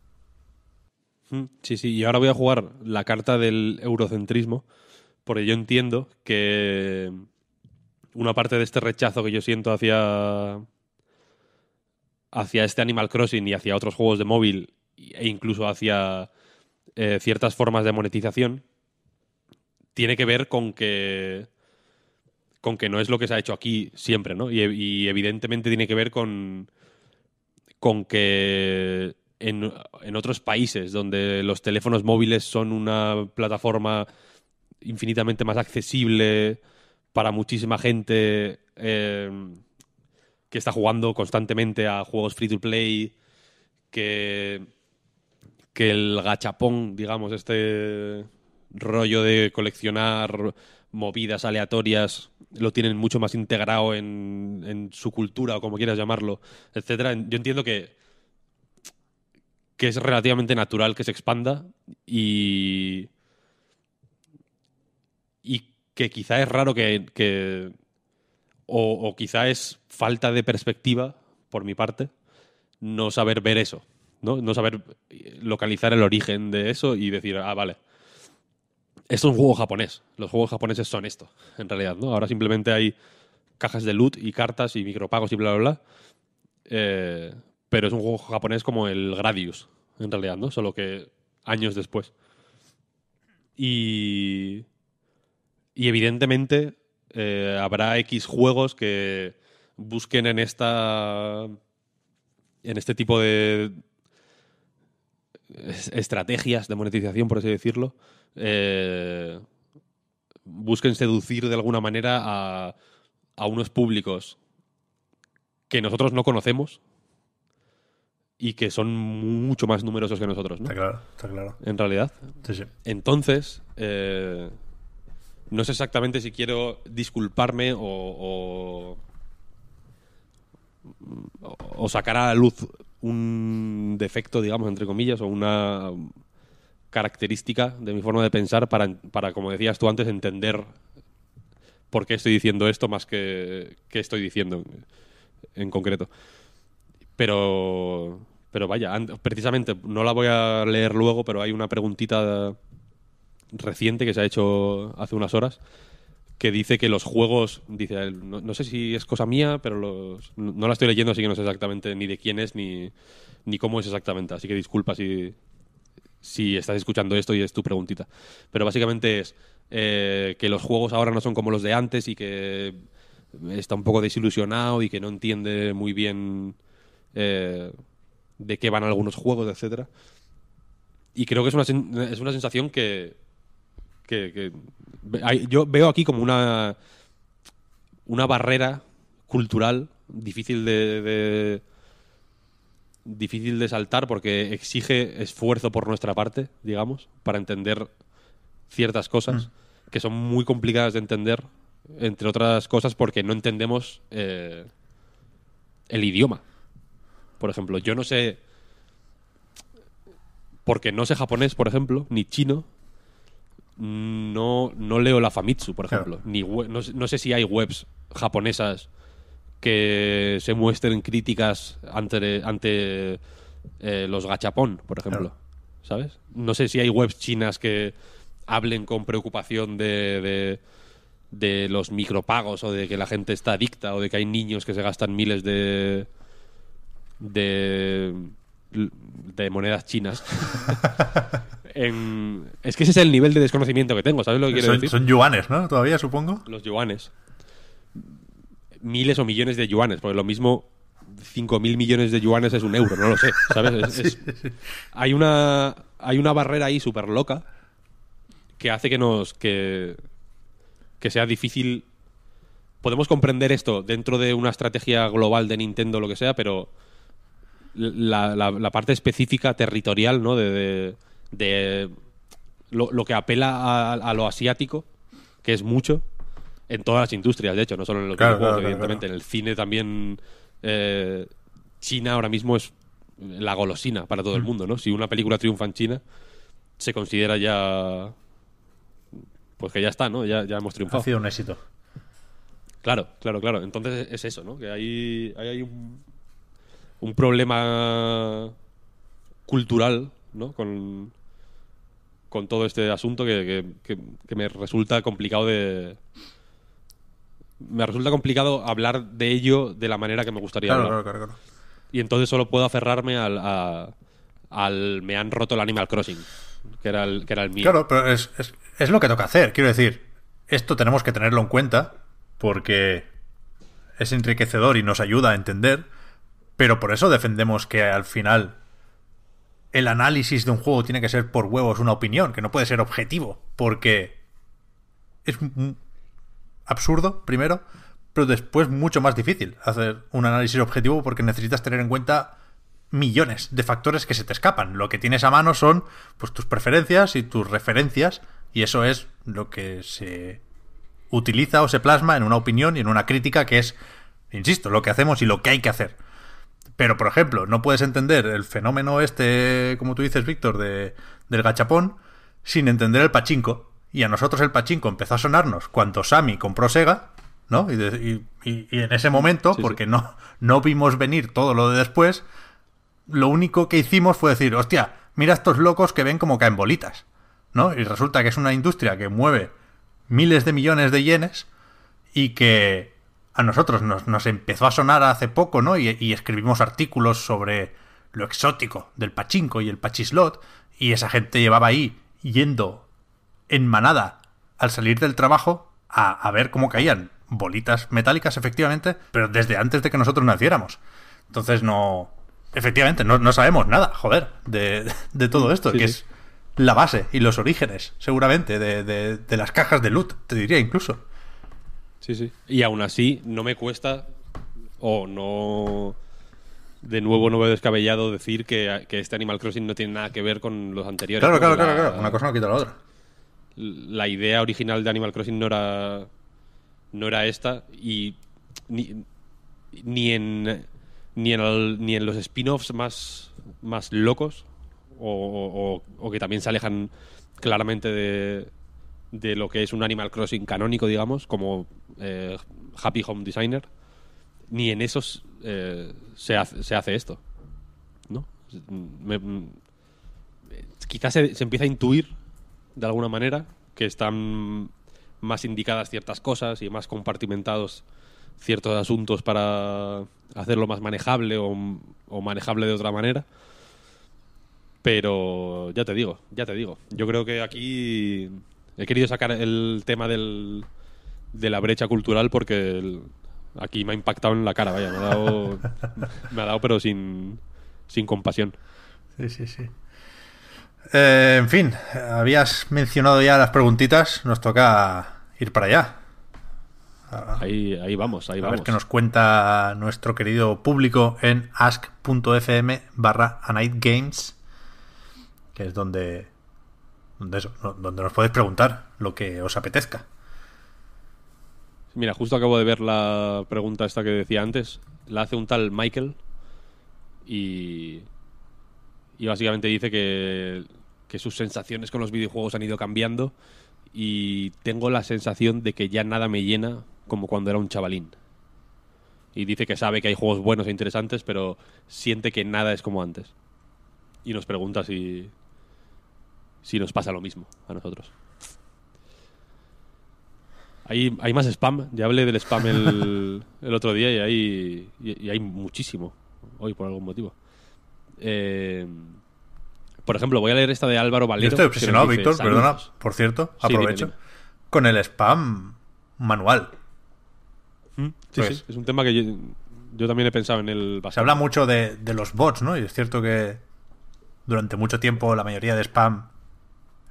Mm, sí, sí, y ahora voy a jugar la carta del eurocentrismo, porque yo entiendo que una parte de este rechazo que yo siento hacia, hacia este Animal Crossing y hacia otros juegos de móvil e incluso hacia eh, ciertas formas de monetización tiene que ver con que con que no es lo que se ha hecho aquí siempre, ¿no? Y, evidentemente tiene que ver con, con que en, otros países donde los teléfonos móviles son una plataforma infinitamente más accesible para muchísima gente eh, que está jugando constantemente a juegos free to play, que, que el gachapón, digamos, este rollo de coleccionar movidas aleatorias lo tienen mucho más integrado en, su cultura o como quieras llamarlo, etcétera. Yo entiendo que, que es relativamente natural que se expanda y, y que quizá es raro que, o, o, quizá es falta de perspectiva por mi parte no saber ver eso, ¿no? no saber localizar el origen de eso y decir, ah, vale, esto es un juego japonés. Los juegos japoneses son esto, en realidad, ¿no? Ahora simplemente hay cajas de loot y cartas y micropagos y bla, bla, bla. Eh, pero es un juego japonés como el Gradius, en realidad, ¿no? Solo que años después. Y, y evidentemente eh, habrá X juegos que busquen en esta en este tipo de, estrategias de monetización, por así decirlo, eh, busquen seducir de alguna manera a, a, unos públicos que nosotros no conocemos y que son mucho más numerosos que nosotros. ¿no? Está claro, está claro. En realidad. Entonces, eh, no sé exactamente si quiero disculparme o, o, o sacar a la luz un defecto, digamos, entre comillas, o una característica de mi forma de pensar para, para como decías tú antes, entender por qué estoy diciendo esto más que qué estoy diciendo en concreto. Pero, pero vaya, precisamente, no la voy a leer luego, pero hay una preguntita reciente que se ha hecho hace unas horas que dice que los juegos, dice, no, sé si es cosa mía, pero no la estoy leyendo, así que no sé exactamente ni de quién es ni, ni cómo es exactamente. Así que disculpa si, si estás escuchando esto y es tu preguntita. Pero básicamente es eh, que los juegos ahora no son como los de antes y que está un poco desilusionado y que no entiende muy bien eh, de qué van algunos juegos, etcétera. Y creo que es una sensación que, que, yo veo aquí como una, una barrera cultural difícil de, difícil de saltar porque exige esfuerzo por nuestra parte, digamos, para entender ciertas cosas mm. que son muy complicadas de entender, entre otras cosas porque no entendemos eh, el idioma. Por ejemplo, yo no sé, porque no sé japonés, por ejemplo, ni chino, no, leo la Famitsu, por ejemplo. Ni no, sé si hay webs japonesas que se muestren críticas ante, ante eh, los gachapón, por ejemplo. ¿Sabes? No sé si hay webs chinas que hablen con preocupación de, los micropagos o de que la gente está adicta o de que hay niños que se gastan miles de de, de monedas chinas Es que ese es el nivel de desconocimiento que tengo, ¿sabes lo que quiero son, decir? Son yuanes, ¿no? Todavía, supongo. Los yuanes. Miles o millones de yuanes, porque lo mismo 5.000 millones de yuanes es un euro, no lo sé, ¿sabes? hay, una, hay una barrera ahí súper loca que hace que nos... Que, que sea difícil... Podemos comprender esto dentro de una estrategia global de Nintendo, lo que sea, pero... La, parte específica territorial, ¿no? de, de lo, que apela a, lo asiático, que es mucho, en todas las industrias, de hecho, no solo en en el cine también eh, China ahora mismo es la golosina para todo el mm. mundo, ¿no? Si una película triunfa en China, se considera ya... Pues que ya está, ¿no? Ya, hemos triunfado. Ha sido un éxito. Claro, claro, claro. Entonces es eso, ¿no? Que hay, hay un, un problema cultural con, con todo este asunto que, me resulta complicado de... Me resulta complicado hablar de ello de la manera que me gustaría claro, hablar. Claro, claro, y entonces solo puedo aferrarme al, al... Me han roto el Animal Crossing, que era el, que era el mío. Claro, pero es, es, es lo que toca hacer. Quiero decir, esto tenemos que tenerlo en cuenta porque es enriquecedor y nos ayuda a entender, pero por eso defendemos que al final el análisis de un juego tiene que ser por huevos una opinión, que no puede ser objetivo, porque es absurdo, primero, pero después mucho más difícil hacer un análisis objetivo porque necesitas tener en cuenta millones de factores que se te escapan. Lo que tienes a mano son pues, tus preferencias y tus referencias, y eso es lo que se utiliza o se plasma en una opinión y en una crítica que es, insisto, lo que hacemos y lo que hay que hacer. Pero, por ejemplo, no puedes entender el fenómeno este, como tú dices, Víctor, de, del gachapón, sin entender el pachinko. Y a nosotros el pachinko empezó a sonarnos cuando sami compró Sega, ¿no? Y, en ese momento, porque No, no vimos venir todo lo de después, lo único que hicimos fue decir, hostia, mira estos locos que ven como caen bolitas, ¿no? Y resulta que es una industria que mueve miles de millones de yenes y que a nosotros nos, empezó a sonar hace poco, ¿no? Y, escribimos artículos sobre lo exótico del pachinko y el pachislot, y esa gente llevaba ahí yendo en manada al salir del trabajo a, ver cómo caían bolitas metálicas, efectivamente, pero desde antes de que nosotros naciéramos. Entonces no... Efectivamente, no, sabemos nada, joder, de, todo esto, que es la base y los orígenes, seguramente, de, de las cajas de loot, te diría incluso. Sí, sí. Y aún así, no me cuesta o no. De nuevo, no veo descabellado decir que, este Animal Crossing no tiene nada que ver con los anteriores. Claro, claro, claro, claro. Una cosa no quita la otra. La idea original de Animal Crossing no era. No era esta. Y. Ni, ni en. Ni en, los spin-offs más, más locos. O, o que también se alejan claramente de, de lo que es un Animal Crossing canónico, digamos, como eh, Happy Home Designer, ni en esos eh, se, hace, esto. ¿No? Mm, quizás se, empieza a intuir de alguna manera que están más indicadas ciertas cosas y más compartimentados ciertos asuntos para hacerlo más manejable o manejable de otra manera. Pero ya te digo, ya te digo. Yo creo que aquí he querido sacar el tema del, de la brecha cultural porque aquí me ha impactado en la cara, vaya, me ha dado, pero sin, sin compasión. Sí, sí, sí. Eh, en fin, habías mencionado ya las preguntitas, nos toca ir para allá. Ah. ahí, vamos, ahí a vamos. A ver qué nos cuenta nuestro querido público en ask.fm barra a games, que es donde, donde nos podéis preguntar lo que os apetezca. Mira, justo acabo de ver la pregunta esta que decía antes. La hace un tal Michael y, básicamente dice que, que sus sensaciones con los videojuegos han ido cambiando y tengo la sensación de que ya nada me llena como cuando era un chavalín. Y dice que sabe que hay juegos buenos e interesantes, pero siente que nada es como antes. Y nos pregunta si, si nos pasa lo mismo a nosotros. Hay, más spam. Ya hablé del spam el, otro día y hay, hay muchísimo hoy por algún motivo. Eh, por ejemplo, voy a leer esta de Álvaro Valero. Yo estoy obsesionado, Víctor, perdona. Por cierto, aprovecho. Con el spam manual. ¿Mm? Pues sí, es un tema que yo, también he pensado en el... pasado Se habla mucho de, los bots, ¿no? Y es cierto que durante mucho tiempo la mayoría de spam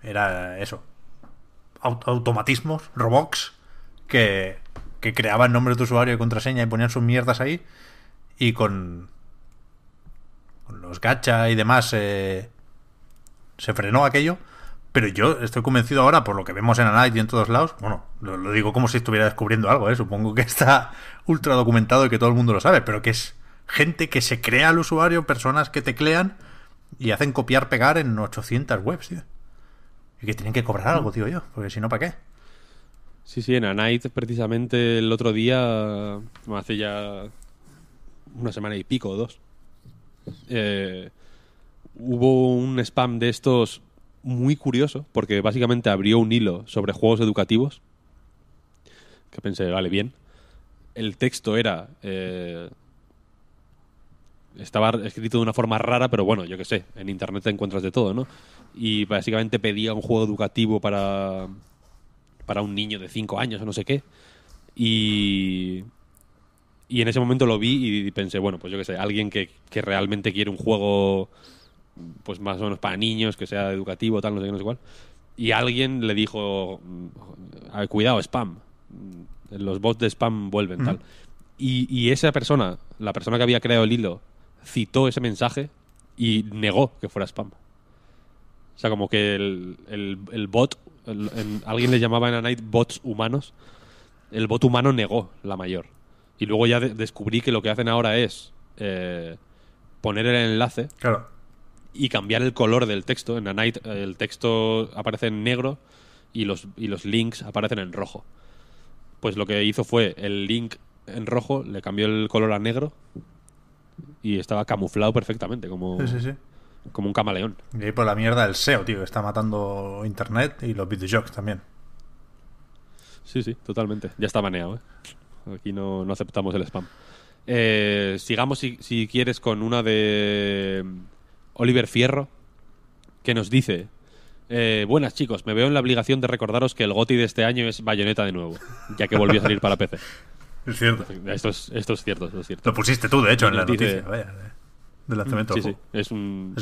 era eso. automatismos, robots que, creaban nombres de usuario y contraseña y ponían sus mierdas ahí y con, los gacha y demás eh, se frenó aquello. Pero yo estoy convencido ahora, por lo que vemos en Anite y en todos lados, bueno, lo, digo como si estuviera descubriendo algo, ¿eh? supongo que está ultra documentado y que todo el mundo lo sabe, pero que es gente que se crea al usuario, personas que teclean y hacen copiar-pegar en 800 webs, tío. Y que tienen que cobrar algo, mm. tío, yo, porque si no, ¿para qué? Sí, sí, en night precisamente el otro día, hace ya una semana y pico o dos, eh, hubo un spam de estos muy curioso, porque básicamente abrió un hilo sobre juegos educativos, que pensé, vale, bien. El texto era... Eh, estaba escrito de una forma rara, pero bueno, yo qué sé, en Internet te encuentras de todo, ¿no? Y básicamente pedía un juego educativo para para un niño de 5 años o no sé qué. Y, y en ese momento lo vi y pensé, bueno, pues yo qué sé, alguien que, realmente quiere un juego pues más o menos para niños, que sea educativo, tal, no sé qué, no sé cuál. Y alguien le dijo, mm, cuidado, spam. Los bots de spam vuelven, tal. Y, esa persona, la persona que había creado el hilo, citó ese mensaje y negó que fuera spam. O sea, como que el bot alguien le llamaba en a Night bots humanos. El bot humano negó la mayor. Y luego ya descubrí que lo que hacen ahora es eh, poner el enlace y cambiar el color del texto. En a Night el texto aparece en negro y los, y los links aparecen en rojo. Pues lo que hizo fue el link en rojo, le cambió el color a negro y estaba camuflado perfectamente. Como... Sí, sí, sí como un camaleón. Y ahí por la mierda el SEO, tío, que está matando Internet y los videojuegos también. Sí, sí, totalmente. Ya está baneado, ¿eh? Aquí no, aceptamos el spam. Eh, sigamos, si, quieres, con una de mm, Oliver Fierro, que nos dice... Eh, buenas chicos, me veo en la obligación de recordaros que el GOTI de este año es Bayonetta de nuevo, ya que volvió a salir para PC. Es cierto. Esto es, esto es cierto, es cierto. Lo pusiste tú, de hecho, en la noticia. Vaya del mm, lanzamiento. Sí, sí, es,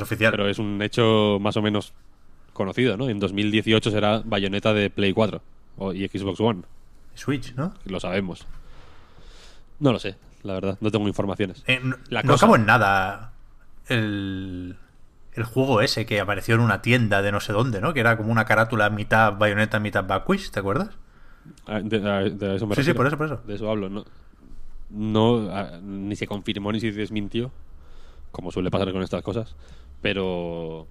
oficial. Pero es un hecho más o menos conocido, ¿no? En 2018 será Bayonetta de Play 4 y Xbox One. Switch, ¿no? Lo sabemos. No lo sé, la verdad. No tengo informaciones. Eh, no, la acabo en nada el, juego ese que apareció en una tienda de no sé dónde, ¿no? Que era como una carátula mitad Bayonetta mitad Backwish, ¿te acuerdas? Ah, ah, sí, sí, por eso, por eso. De eso hablo, ¿no? Ah, ni se confirmó ni se desmintió como suele pasar con estas cosas, pero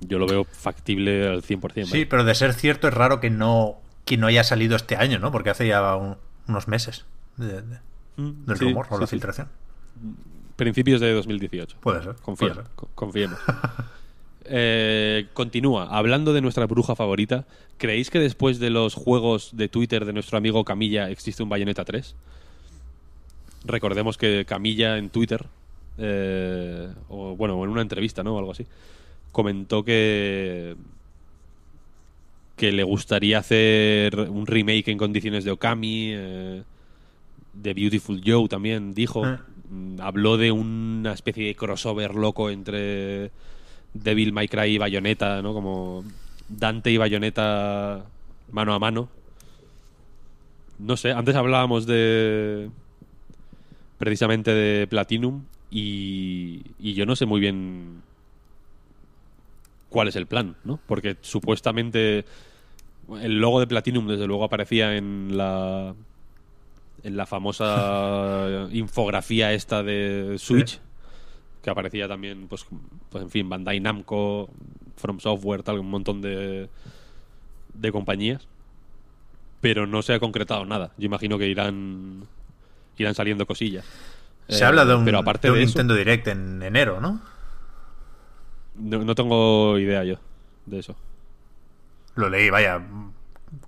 yo lo veo factible al 100%. Sí, pero de ser cierto es raro que no, que no haya salido este año, ¿no? Porque hace ya unos meses del mm, rumor o la filtración. Principios de 2018. Puede ser. Confiemos. Eh, continúa. Hablando de nuestra bruja favorita, ¿creéis que después de los juegos de Twitter de nuestro amigo Camilla existe un Bayonetta 3? Recordemos que Camilla en Twitter eh, o bueno, en una entrevista, ¿no? O algo así, comentó que que le gustaría hacer un remake en condiciones de Okami, eh, de Beautiful Joe también, dijo. Ah. Mm, habló de una especie de crossover loco entre Devil May Cry y Bayonetta, ¿no? Como Dante y Bayonetta mano a mano. No sé, antes hablábamos de. precisamente de Platinum, y, yo no sé muy bien cuál es el plan, ¿no? Porque supuestamente el logo de Platinum desde luego aparecía en la en la famosa infografía esta de Switch que aparecía también pues pues en fin Bandai Namco, From Software, tal un montón de de compañías, pero no se ha concretado nada. Yo imagino que irán irán saliendo cosillas. Eh, Se habla de un, Nintendo Direct en enero, ¿no? ¿no? tengo idea yo de eso. Lo leí, vaya,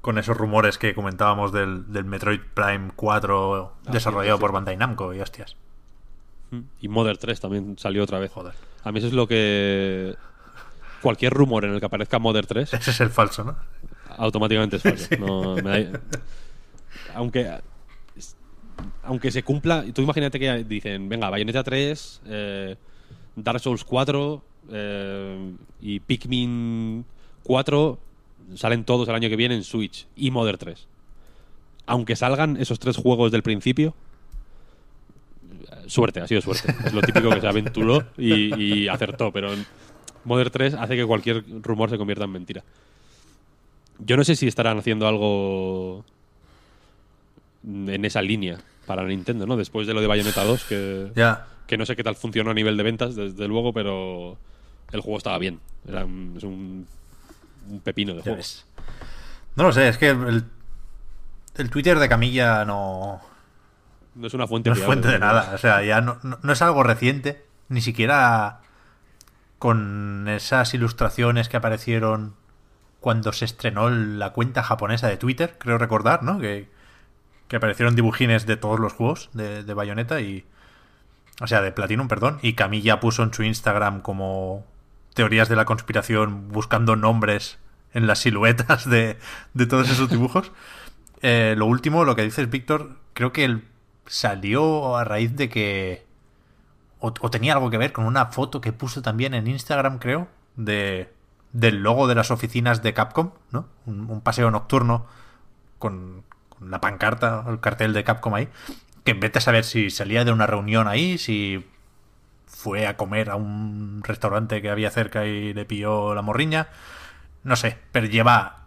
con esos rumores que comentábamos del, Metroid Prime 4 ah, desarrollado por Bandai Namco y hostias. Y Mother 3 también salió otra vez. Joder. A mí eso es lo que. Cualquier rumor en el que aparezca Modern 3. Ese es el falso, ¿no? Automáticamente es falso. Aunque aunque se cumpla, tú imagínate que dicen, venga, Bayonetta 3, eh, Dark Souls 4 eh, y Pikmin 4 salen todos el año que viene en Switch y Modern 3. Aunque salgan esos tres juegos del principio, eh, suerte, ha sido suerte. Es lo típico que se aventuró y, y acertó, pero Mother 3 hace que cualquier rumor se convierta en mentira. Yo no sé si estarán haciendo algo en esa línea para Nintendo, ¿no? Después de lo de Bayonetta 2, que, que no sé qué tal funcionó a nivel de ventas, desde luego, pero el juego estaba bien. Era un, es un, pepino de juego No lo sé, es que el, Twitter de Camilla no... No es una fuente, de, nada. O sea, ya no, es algo reciente, ni siquiera con esas ilustraciones que aparecieron cuando se estrenó la cuenta japonesa de Twitter, creo recordar, ¿no? Que, que aparecieron dibujines de todos los juegos de, de Bayonetta y... O sea, de Platinum, perdón. Y Camilla puso en su Instagram como teorías de la conspiración buscando nombres en las siluetas de, de todos esos dibujos. Eh, lo último, lo que dices, Víctor, creo que él salió a raíz de que... O, tenía algo que ver con una foto que puso también en Instagram, creo, de, del logo de las oficinas de Capcom, ¿no? un paseo nocturno con, la pancarta, el cartel de Capcom ahí, que vez de saber si salía de una reunión ahí, si fue a comer a un restaurante que había cerca y le pilló la morriña. No sé, pero lleva.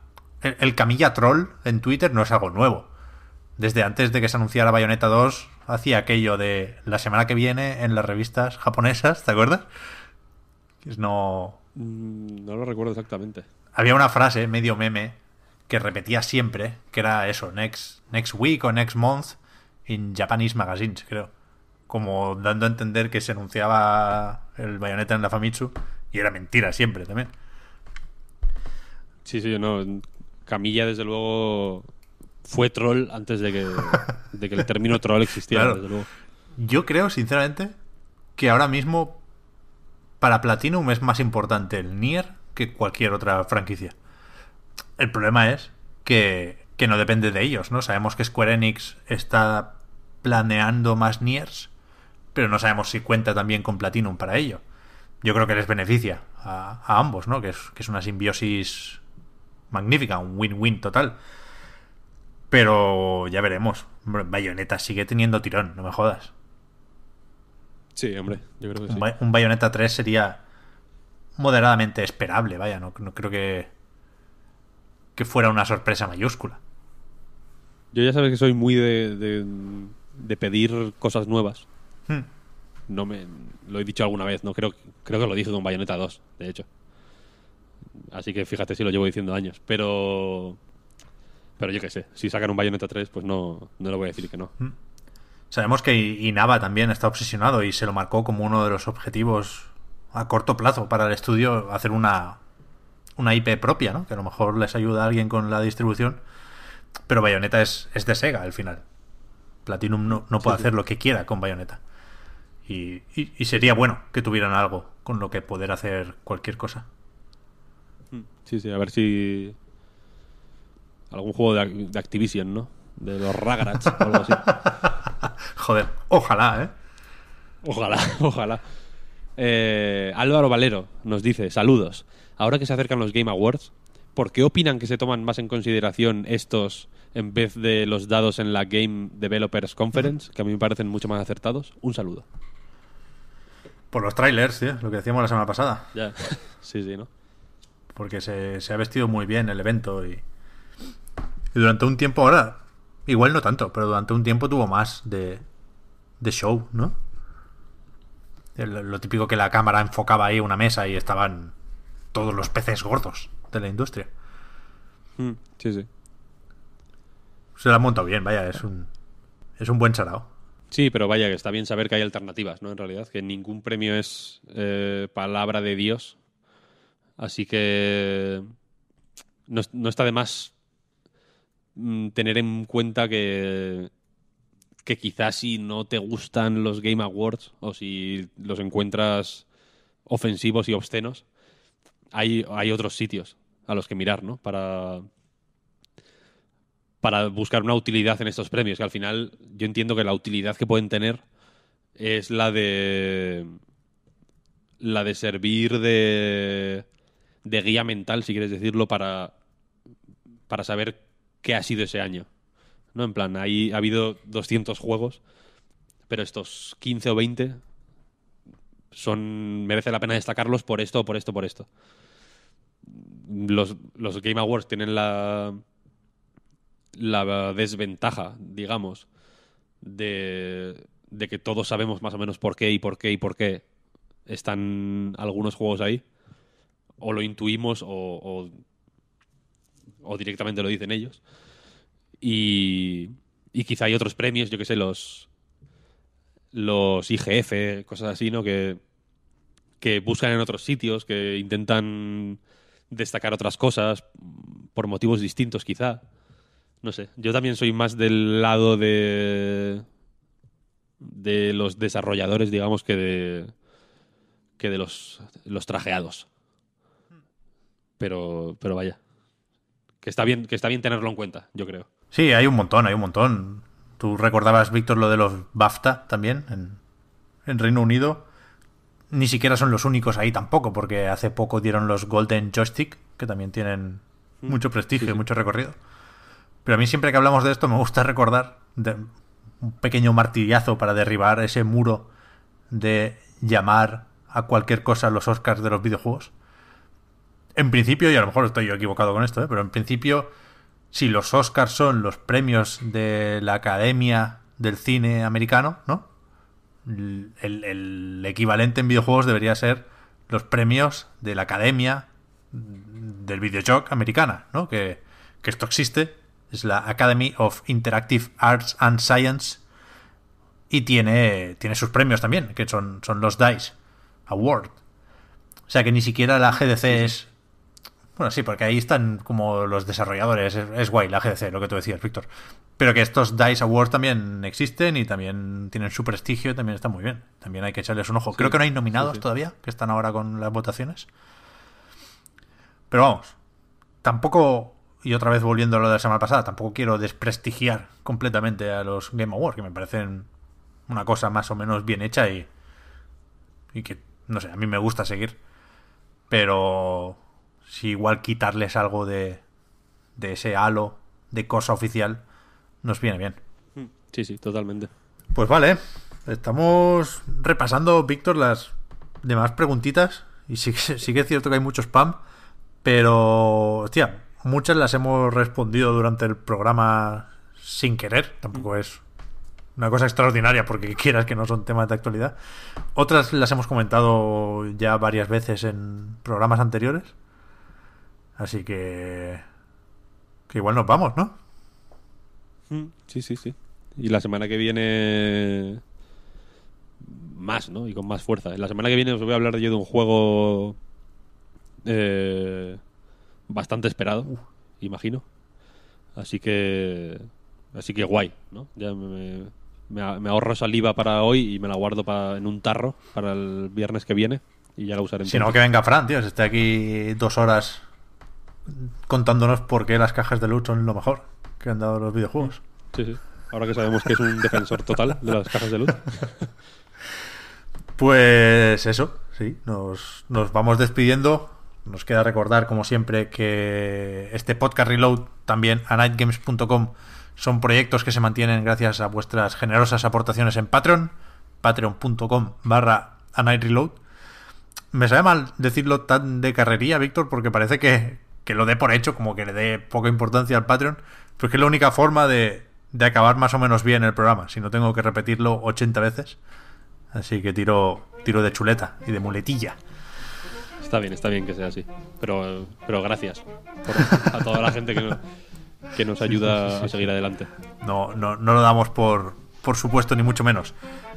El, camilla troll en Twitter no es algo nuevo. Desde antes de que se anunciara Bayonetta 2, hacía aquello de la semana que viene en las revistas japonesas, ¿te acuerdas? No. Mm, no lo recuerdo exactamente. Había una frase medio meme que repetía siempre, que era eso, next, next week o next month en Japanese magazines, creo. Como dando a entender que se anunciaba el bayoneta en la Famitsu y era mentira siempre también. Sí, sí, no. Camilla, desde luego, fue troll antes de que, que el término troll existiera, Yo creo, sinceramente, que ahora mismo para Platinum es más importante el Nier que cualquier otra franquicia el problema es que, no depende de ellos, ¿no? Sabemos que Square Enix está planeando más Niers, pero no sabemos si cuenta también con Platinum para ello. Yo creo que les beneficia a, ambos, ¿no? Que es, una simbiosis magnífica, un win-win total. Pero ya veremos. Bayonetta sigue teniendo tirón, no me jodas. Sí, hombre, yo creo que sí. Un, Bayonetta 3 sería moderadamente esperable, vaya, no, no creo que, que fuera una sorpresa mayúscula. Yo ya sabes que soy muy de, de, pedir cosas nuevas. Hmm. No me lo he dicho alguna vez, no creo creo que lo dije con Bayonetta 2, de hecho. Así que fíjate si lo llevo diciendo años, pero pero yo qué sé, si sacan un Bayonetta 3, pues no no lo voy a decir que no. Hmm. Sabemos que Inaba también está obsesionado y se lo marcó como uno de los objetivos a corto plazo para el estudio hacer una una IP propia, ¿no? Que a lo mejor les ayuda a alguien con la distribución. Pero Bayonetta es, de Sega al final. Platinum no, puede hacer lo que quiera con Bayonetta. Y, sería bueno que tuvieran algo con lo que poder hacer cualquier cosa. Hmm. Sí, sí, a ver si. Algún juego de, Activision, ¿no? De los Ragrats o algo así. Joder, ojalá, ¿eh? Ojalá, ojalá. Eh, Álvaro Valero nos dice, saludos. Ahora que se acercan los Game Awards, ¿por qué opinan que se toman más en consideración estos en vez de los dados en la Game Developers Conference, que a mí me parecen mucho más acertados? Un saludo. Por los trailers, lo que decíamos la semana pasada. Ya. Sí, sí, ¿no? Porque se, ha vestido muy bien el evento y, durante un tiempo ahora, igual no tanto, pero durante un tiempo tuvo más de show, ¿no? Eh, lo, típico que la cámara enfocaba ahí una mesa y estaban todos los peces gordos de la industria. Mm, sí, sí. Se la han montado bien, vaya, es un, es un buen charao. Sí, pero vaya, que está bien saber que hay alternativas, ¿no? En realidad, que ningún premio es eh, palabra de Dios. Así que no está de más mm, tener en cuenta que que quizás si no te gustan los Game Awards o si los encuentras ofensivos y obscenos, hay, otros sitios a los que mirar, ¿no? Para, para buscar una utilidad en estos premios, que al final yo entiendo que la utilidad que pueden tener es la de la de servir de, de guía mental, si quieres decirlo, para, para saber qué ha sido ese año ¿no? En plan, ahí ha habido 200 juegos, pero estos 15 o 20 son merece la pena destacarlos por esto, por esto, por esto. Los, Game Awards tienen la, la desventaja, digamos, de, que todos sabemos más o menos por qué y por qué y por qué están algunos juegos ahí. O lo intuimos o, o directamente lo dicen ellos. Y, quizá hay otros premios, yo que sé, los, los IGF, cosas así, ¿no? Que, buscan en otros sitios, que intentan destacar otras cosas por motivos distintos quizá. No sé, yo también soy más del lado de de los desarrolladores, digamos, que de que de los, los trajeados. Pero pero vaya. Que está bien que está bien tenerlo en cuenta, yo creo. Sí, hay un montón, hay un montón. Tú recordabas, Víctor, lo de los BAFTA también en, Reino Unido. Ni siquiera son los únicos ahí tampoco, porque hace poco dieron los Golden Joystick, que también tienen mm. mucho prestigio y mucho recorrido. Pero a mí siempre que hablamos de esto me gusta recordar de un pequeño martillazo para derribar ese muro de llamar a cualquier cosa los Oscars de los videojuegos. En principio, y a lo mejor estoy yo equivocado con esto, ¿eh? pero en principio si los Oscars son los premios de la Academia del Cine Americano, ¿no? El, equivalente en videojuegos debería ser los premios de la Academia del videojuego Americana, ¿no? Que, esto existe, es la Academy of Interactive Arts and Science y tiene, tiene sus premios también, que son, son los DICE Award. O sea que ni siquiera la GDC es bueno, sí, porque ahí están como los desarrolladores. Es, guay la GDC, lo que tú decías, Víctor. Pero que estos DICE Awards también existen y también tienen su prestigio también está muy bien. También hay que echarles un ojo. Creo que no hay nominados todavía, que están ahora con las votaciones. Pero vamos, tampoco, y otra vez volviendo a lo de la semana pasada, tampoco quiero desprestigiar completamente a los Game Awards, que me parecen una cosa más o menos bien hecha y, y que, no sé, a mí me gusta seguir. Pero si igual quitarles algo de, de ese halo de cosa oficial nos viene bien. Hmm. Sí, sí, totalmente. Pues vale, estamos repasando, Víctor, las demás preguntitas. Y sí, sí que es cierto que hay mucho spam, pero, hostia, muchas las hemos respondido durante el programa sin querer. Tampoco hmm. es una cosa extraordinaria porque quieras que no son temas de actualidad. Otras las hemos comentado ya varias veces en programas anteriores. Así que. Que igual nos vamos, ¿no? Mm, sí, sí, sí. Y la semana que viene. Más, ¿no? Y con más fuerza. La semana que viene os voy a hablar yo de un juego. Eh, bastante esperado, imagino. Así que. Así que guay, ¿no? Ya me, ahorro saliva para hoy y me la guardo en un tarro para el viernes que viene y ya la usaré. Si no, que venga Fran, tío. esté aquí dos horas contándonos por qué las cajas de luz son lo mejor que han dado los videojuegos. Sí, sí. Ahora que sabemos que es un defensor total de las cajas de luz Pues eso, sí. Nos, nos vamos despidiendo. Nos queda recordar, como siempre, que este podcast Reload también a nightgames.com son proyectos que se mantienen gracias a vuestras generosas aportaciones en Patreon, patreon.com barra a Night Me sabe mal decirlo tan de carrería, Víctor, porque parece que, que lo dé por hecho, como que le dé poca importancia al Patreon, pero es que es la única forma de, acabar más o menos bien el programa, si no tengo que repetirlo 80 veces. Así que tiro, tiro de chuleta y de muletilla. Está bien, está bien que sea así. Pero, pero gracias a toda la gente que, nos ayuda a seguir adelante. No, no, no lo damos por, por supuesto, ni mucho menos.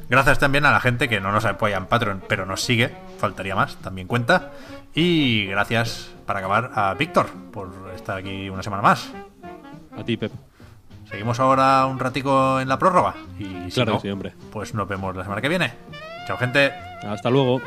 Gracias también a la gente que no nos apoya en Patreon, pero nos sigue, faltaría más, también cuenta. Y gracias para acabar a Víctor por estar aquí una semana más. A ti, Pep. Seguimos ahora un ratico en la prórroga y si claro, no, sí, hombre. pues nos vemos la semana que viene. Chao, gente. Hasta luego.